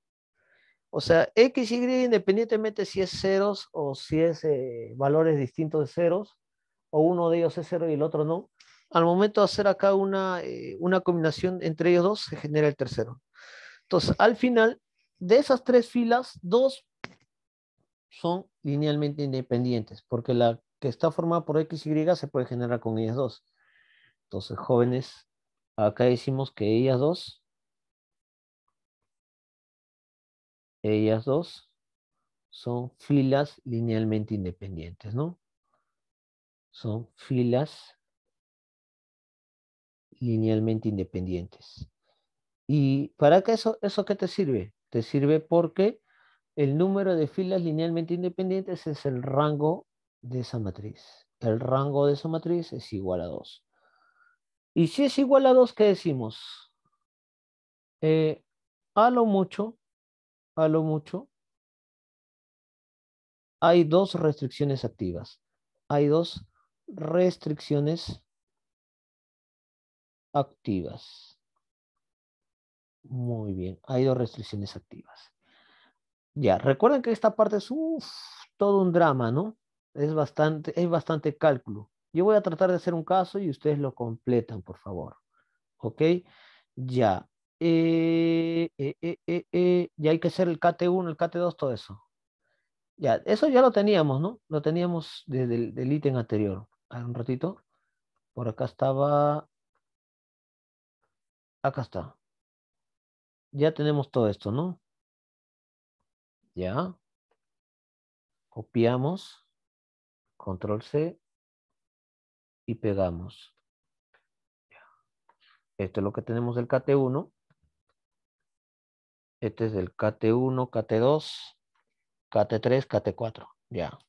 O sea, x, y, Y, independientemente si es ceros o si es eh, valores distintos de ceros, o uno de ellos es cero y el otro no, al momento de hacer acá una, eh, una combinación entre ellos dos, se genera el tercero. Entonces, al final, de esas tres filas, dos son linealmente independientes, porque la que está formada por X y se puede generar con ellas dos. Entonces, jóvenes, acá decimos que ellas dos, ellas dos son filas linealmente independientes, ¿no? Son filas linealmente independientes. ¿Y para qué eso, eso qué te sirve? Te sirve porque el número de filas linealmente independientes es el rango de esa matriz. El rango de esa matriz es igual a 2. Y si es igual a 2, ¿qué decimos? Eh, a lo mucho, a lo mucho, hay dos restricciones activas. Hay dos restricciones activas. Muy bien, hay dos restricciones activas. Ya, recuerden que esta parte es todo un drama, ¿no? Es bastante, es bastante cálculo. Yo voy a tratar de hacer un caso y ustedes lo completan, por favor. ¿Ok? Ya. Eh, eh, eh, ya hay que hacer el KT1, el KT2, todo eso. Ya, eso ya lo teníamos, ¿no? Lo teníamos desde el ítem anterior. A un ratito. Por acá estaba Acá está. Ya tenemos todo esto, ¿no? Ya. Copiamos. Control C. Y pegamos. Esto es lo que tenemos del KT1. Este es el KT1, KT2, KT3, KT4. Ya.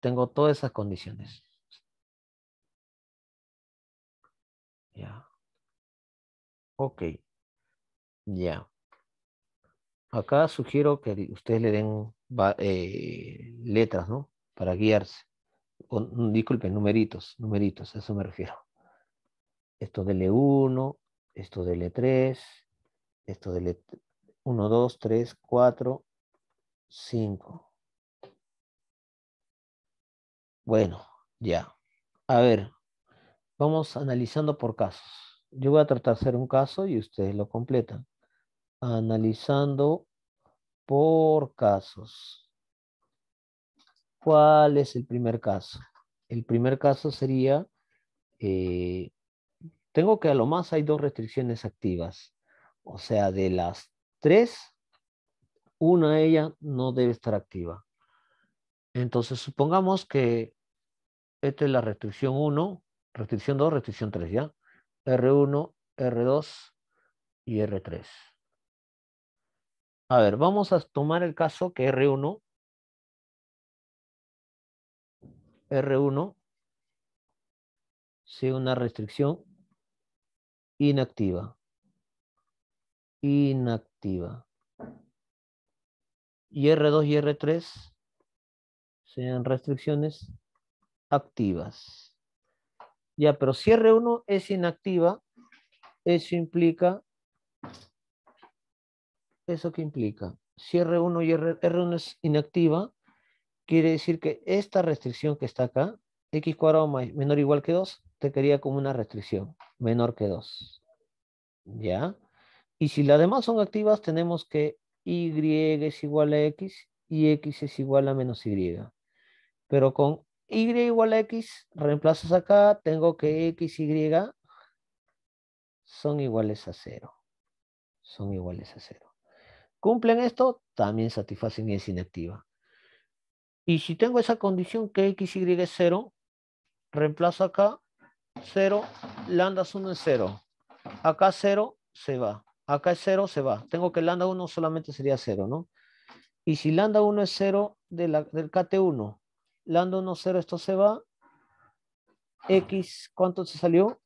Tengo todas esas condiciones. Ok. Ya. Acá sugiero que ustedes le den eh, letras, ¿no? Para guiarse. O, disculpen, numeritos, numeritos, a eso me refiero. Esto de L1, e esto de L3, e esto de l 1, 2, 3, 4, 5. Bueno, ya. A ver, vamos analizando por casos yo voy a tratar de hacer un caso y ustedes lo completan. Analizando por casos. ¿Cuál es el primer caso? El primer caso sería, eh, tengo que a lo más hay dos restricciones activas. O sea, de las tres, una de ellas no debe estar activa. Entonces, supongamos que esta es la restricción 1, restricción 2, restricción 3, ¿ya? R1, R2 y R3. A ver, vamos a tomar el caso que R1, R1 sea una restricción inactiva. Inactiva. Y R2 y R3 sean restricciones activas. Ya, pero si R1 es inactiva, eso implica, ¿eso qué implica? Si R1 y R, 1 es inactiva, quiere decir que esta restricción que está acá, x cuadrado menor o igual que 2, te quería como una restricción menor que 2. ¿Ya? Y si las demás son activas, tenemos que y es igual a x y x es igual a menos y. Pero con y igual a x, reemplazas acá, tengo que x, y son iguales a 0. Son iguales a 0. ¿Cumplen esto? También satisfacen y es inactiva. Y si tengo esa condición que x, y es 0, reemplazo acá, 0, lambda 1 es 0. Acá 0 se va. Acá es 0, se va. Tengo que lambda 1 solamente sería 0, ¿no? Y si lambda 1 es 0 de la, del KT1, Lando 1-0, esto se va. X, ¿cuánto te salió?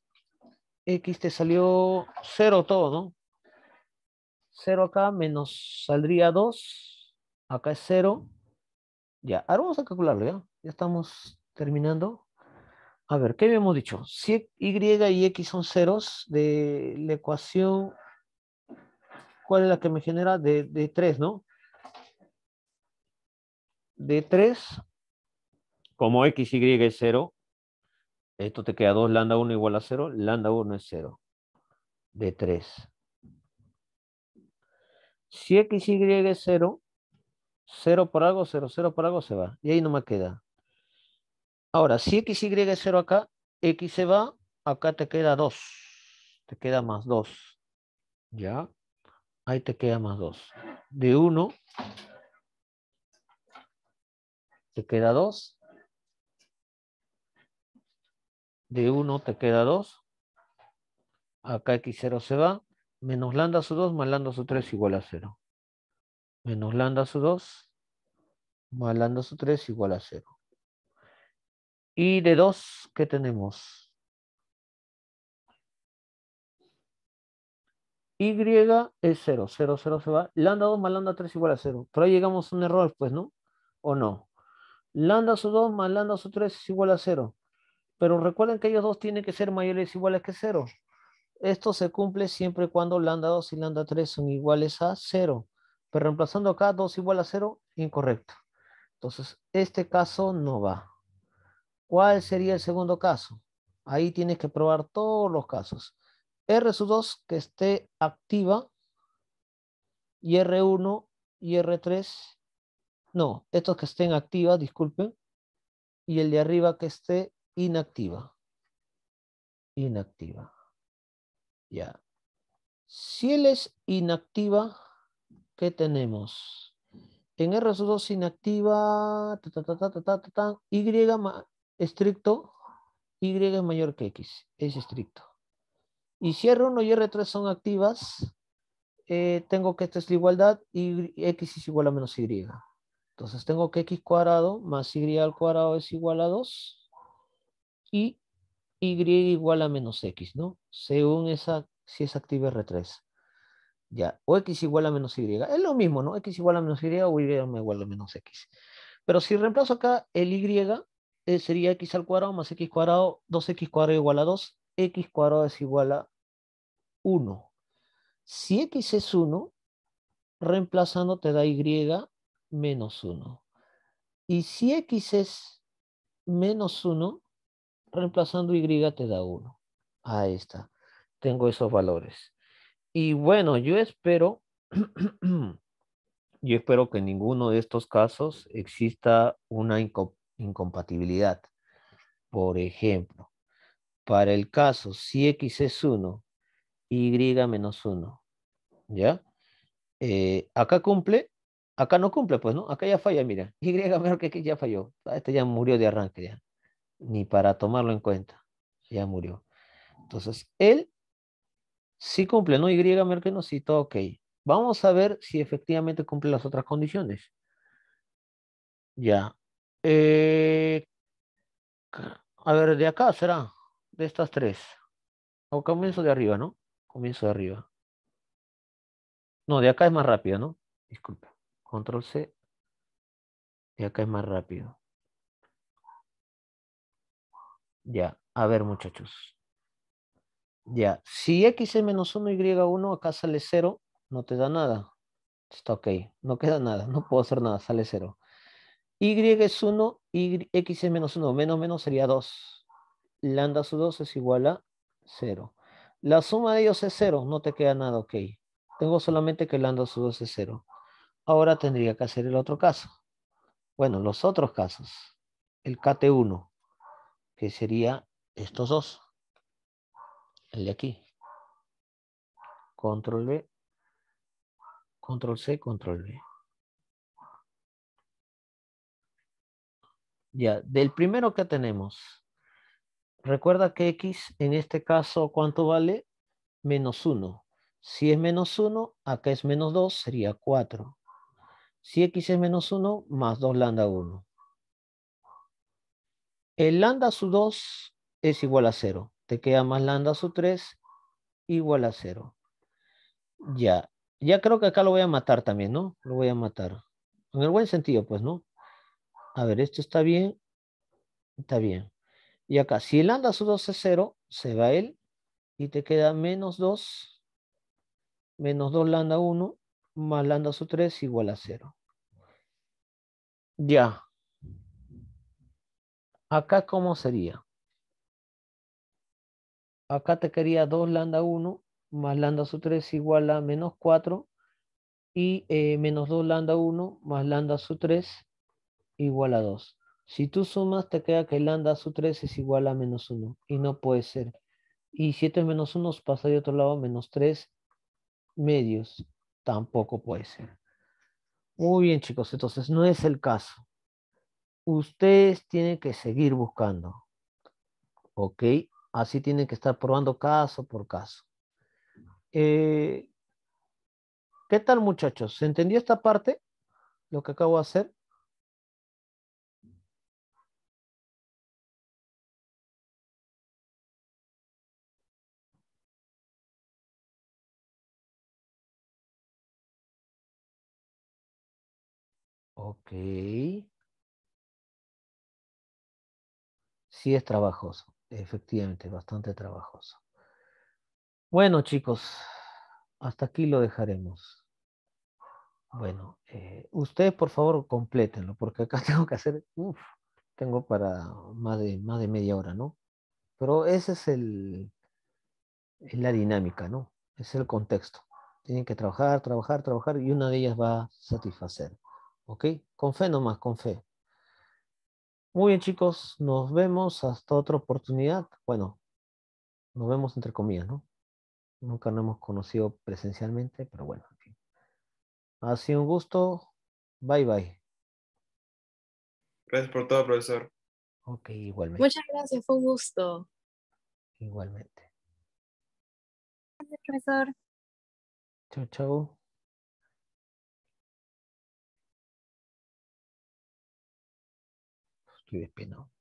X te salió 0 todo, ¿no? 0 acá, menos saldría 2. Acá es 0. Ya, ahora vamos a calcularlo, ¿ya? Ya estamos terminando. A ver, ¿qué habíamos dicho? Si Y y X son ceros de la ecuación, ¿cuál es la que me genera? De, de 3, ¿no? De 3 como x, y es 0, esto te queda 2 lambda 1 igual a 0, lambda 1 es 0, de 3. Si x, y es 0, 0 por algo, 0, 0 por algo se va. Y ahí no me queda. Ahora, si x, y es 0 acá, x se va, acá te queda 2. Te queda más 2. ¿Ya? Ahí te queda más 2. De 1, te queda 2. de 1 te queda 2. Acá x0 se va. Menos lambda sub 2 más lambda sub 3 igual a 0. Menos lambda sub 2 más lambda sub 3 igual a 0. Y de 2, ¿qué tenemos? Y es 0, 0, 0 se va. Lambda 2 más lambda 3 igual a 0. Pero ahí llegamos a un error, pues, ¿no? ¿O no? Lambda sub 2 más lambda sub 3 es igual a 0. Pero recuerden que ellos dos tienen que ser mayores o iguales que cero. Esto se cumple siempre cuando lambda 2 y lambda 3 son iguales a 0. Pero reemplazando acá 2 igual a 0, incorrecto. Entonces, este caso no va. ¿Cuál sería el segundo caso? Ahí tienes que probar todos los casos. R sub 2 que esté activa y R1 y R3. No, estos que estén activas, disculpen. Y el de arriba que esté inactiva. Inactiva. Ya. Si él es inactiva, ¿qué tenemos? En R2 inactiva, ta, ta, Y estricto, Y es mayor que X, es estricto. Y si R1 y R3 son activas, eh, tengo que esta es la igualdad, y X es igual a menos Y. Entonces tengo que X cuadrado más Y al cuadrado es igual a 2 y y igual a menos x, ¿no? Según esa, si es activa R3. Ya, o x igual a menos y. Es lo mismo, ¿no? x igual a menos y o y igual a menos x. Pero si reemplazo acá el y, eh, sería x al cuadrado más x cuadrado, 2x cuadrado igual a 2, x cuadrado es igual a 1. Si x es 1, reemplazando te da y menos 1. Y si x es menos 1, reemplazando y te da 1. Ahí está. Tengo esos valores. Y bueno, yo espero, yo espero que en ninguno de estos casos exista una incompatibilidad. Por ejemplo, para el caso si x es 1, y menos 1, ¿ya? Eh, acá cumple, acá no cumple, pues, ¿no? Acá ya falla, mira, y menor que x ya falló, ah, este ya murió de arranque, ya ni para tomarlo en cuenta. Ya murió. Entonces, él sí cumple, ¿no? Y Merkel sí todo ok. Vamos a ver si efectivamente cumple las otras condiciones. Ya. Eh, a ver, de acá será, de estas tres. O comienzo de arriba, ¿no? Comienzo de arriba. No, de acá es más rápido, ¿no? Disculpa. Control C. De acá es más rápido. Ya, a ver muchachos. Ya, si x es menos 1, y 1, acá sale 0, no te da nada. Está ok, no queda nada, no puedo hacer nada, sale 0. Y es 1, y x es menos 1, menos menos sería 2. Lambda sub 2 es igual a 0. La suma de ellos es 0, no te queda nada, ok. Tengo solamente que lambda sub 2 es 0. Ahora tendría que hacer el otro caso. Bueno, los otros casos. El KT1 que sería estos dos. El de aquí. Control B. Control C, control B. Ya, del primero que tenemos. Recuerda que X, en este caso, ¿cuánto vale? Menos 1. Si es menos 1, acá es menos 2, sería 4. Si X es menos 1, más 2 lambda 1. El lambda sub 2 es igual a 0. Te queda más lambda sub 3 igual a 0. Ya. Ya creo que acá lo voy a matar también, ¿no? Lo voy a matar. En el buen sentido, pues, ¿no? A ver, esto está bien. Está bien. Y acá, si el lambda sub 2 es 0, se va él. Y te queda menos 2. Menos 2 lambda 1 más lambda sub 3 igual a 0. Ya. Acá, ¿cómo sería? Acá te quería 2 lambda 1 más lambda sub 3 igual a menos 4 y eh, menos 2 lambda 1 más lambda sub 3 igual a 2. Si tú sumas, te queda que lambda sub 3 es igual a menos 1 y no puede ser. Y 7 menos 1 pasa de otro lado menos 3 medios. Tampoco puede ser. Muy bien, chicos. Entonces, no es el caso ustedes tienen que seguir buscando. ¿Ok? Así tienen que estar probando caso por caso. Eh, ¿Qué tal muchachos? ¿Se entendió esta parte? Lo que acabo de hacer. Ok. sí es trabajoso, efectivamente, bastante trabajoso. Bueno, chicos, hasta aquí lo dejaremos. Bueno, eh, ustedes por favor complétenlo, porque acá tengo que hacer, uf, tengo para más de, más de media hora, ¿no? Pero esa es, el, es la dinámica, ¿no? Es el contexto. Tienen que trabajar, trabajar, trabajar y una de ellas va a satisfacer. ¿Ok? Con fe nomás, con fe. Muy bien, chicos, nos vemos hasta otra oportunidad. Bueno, nos vemos entre comillas, ¿no? Nunca nos hemos conocido presencialmente, pero bueno, en fin. Ha sido un gusto. Bye, bye. Gracias por todo, profesor. Ok, igualmente. Muchas gracias, fue un gusto. Igualmente. Gracias, profesor. Chao, chau. de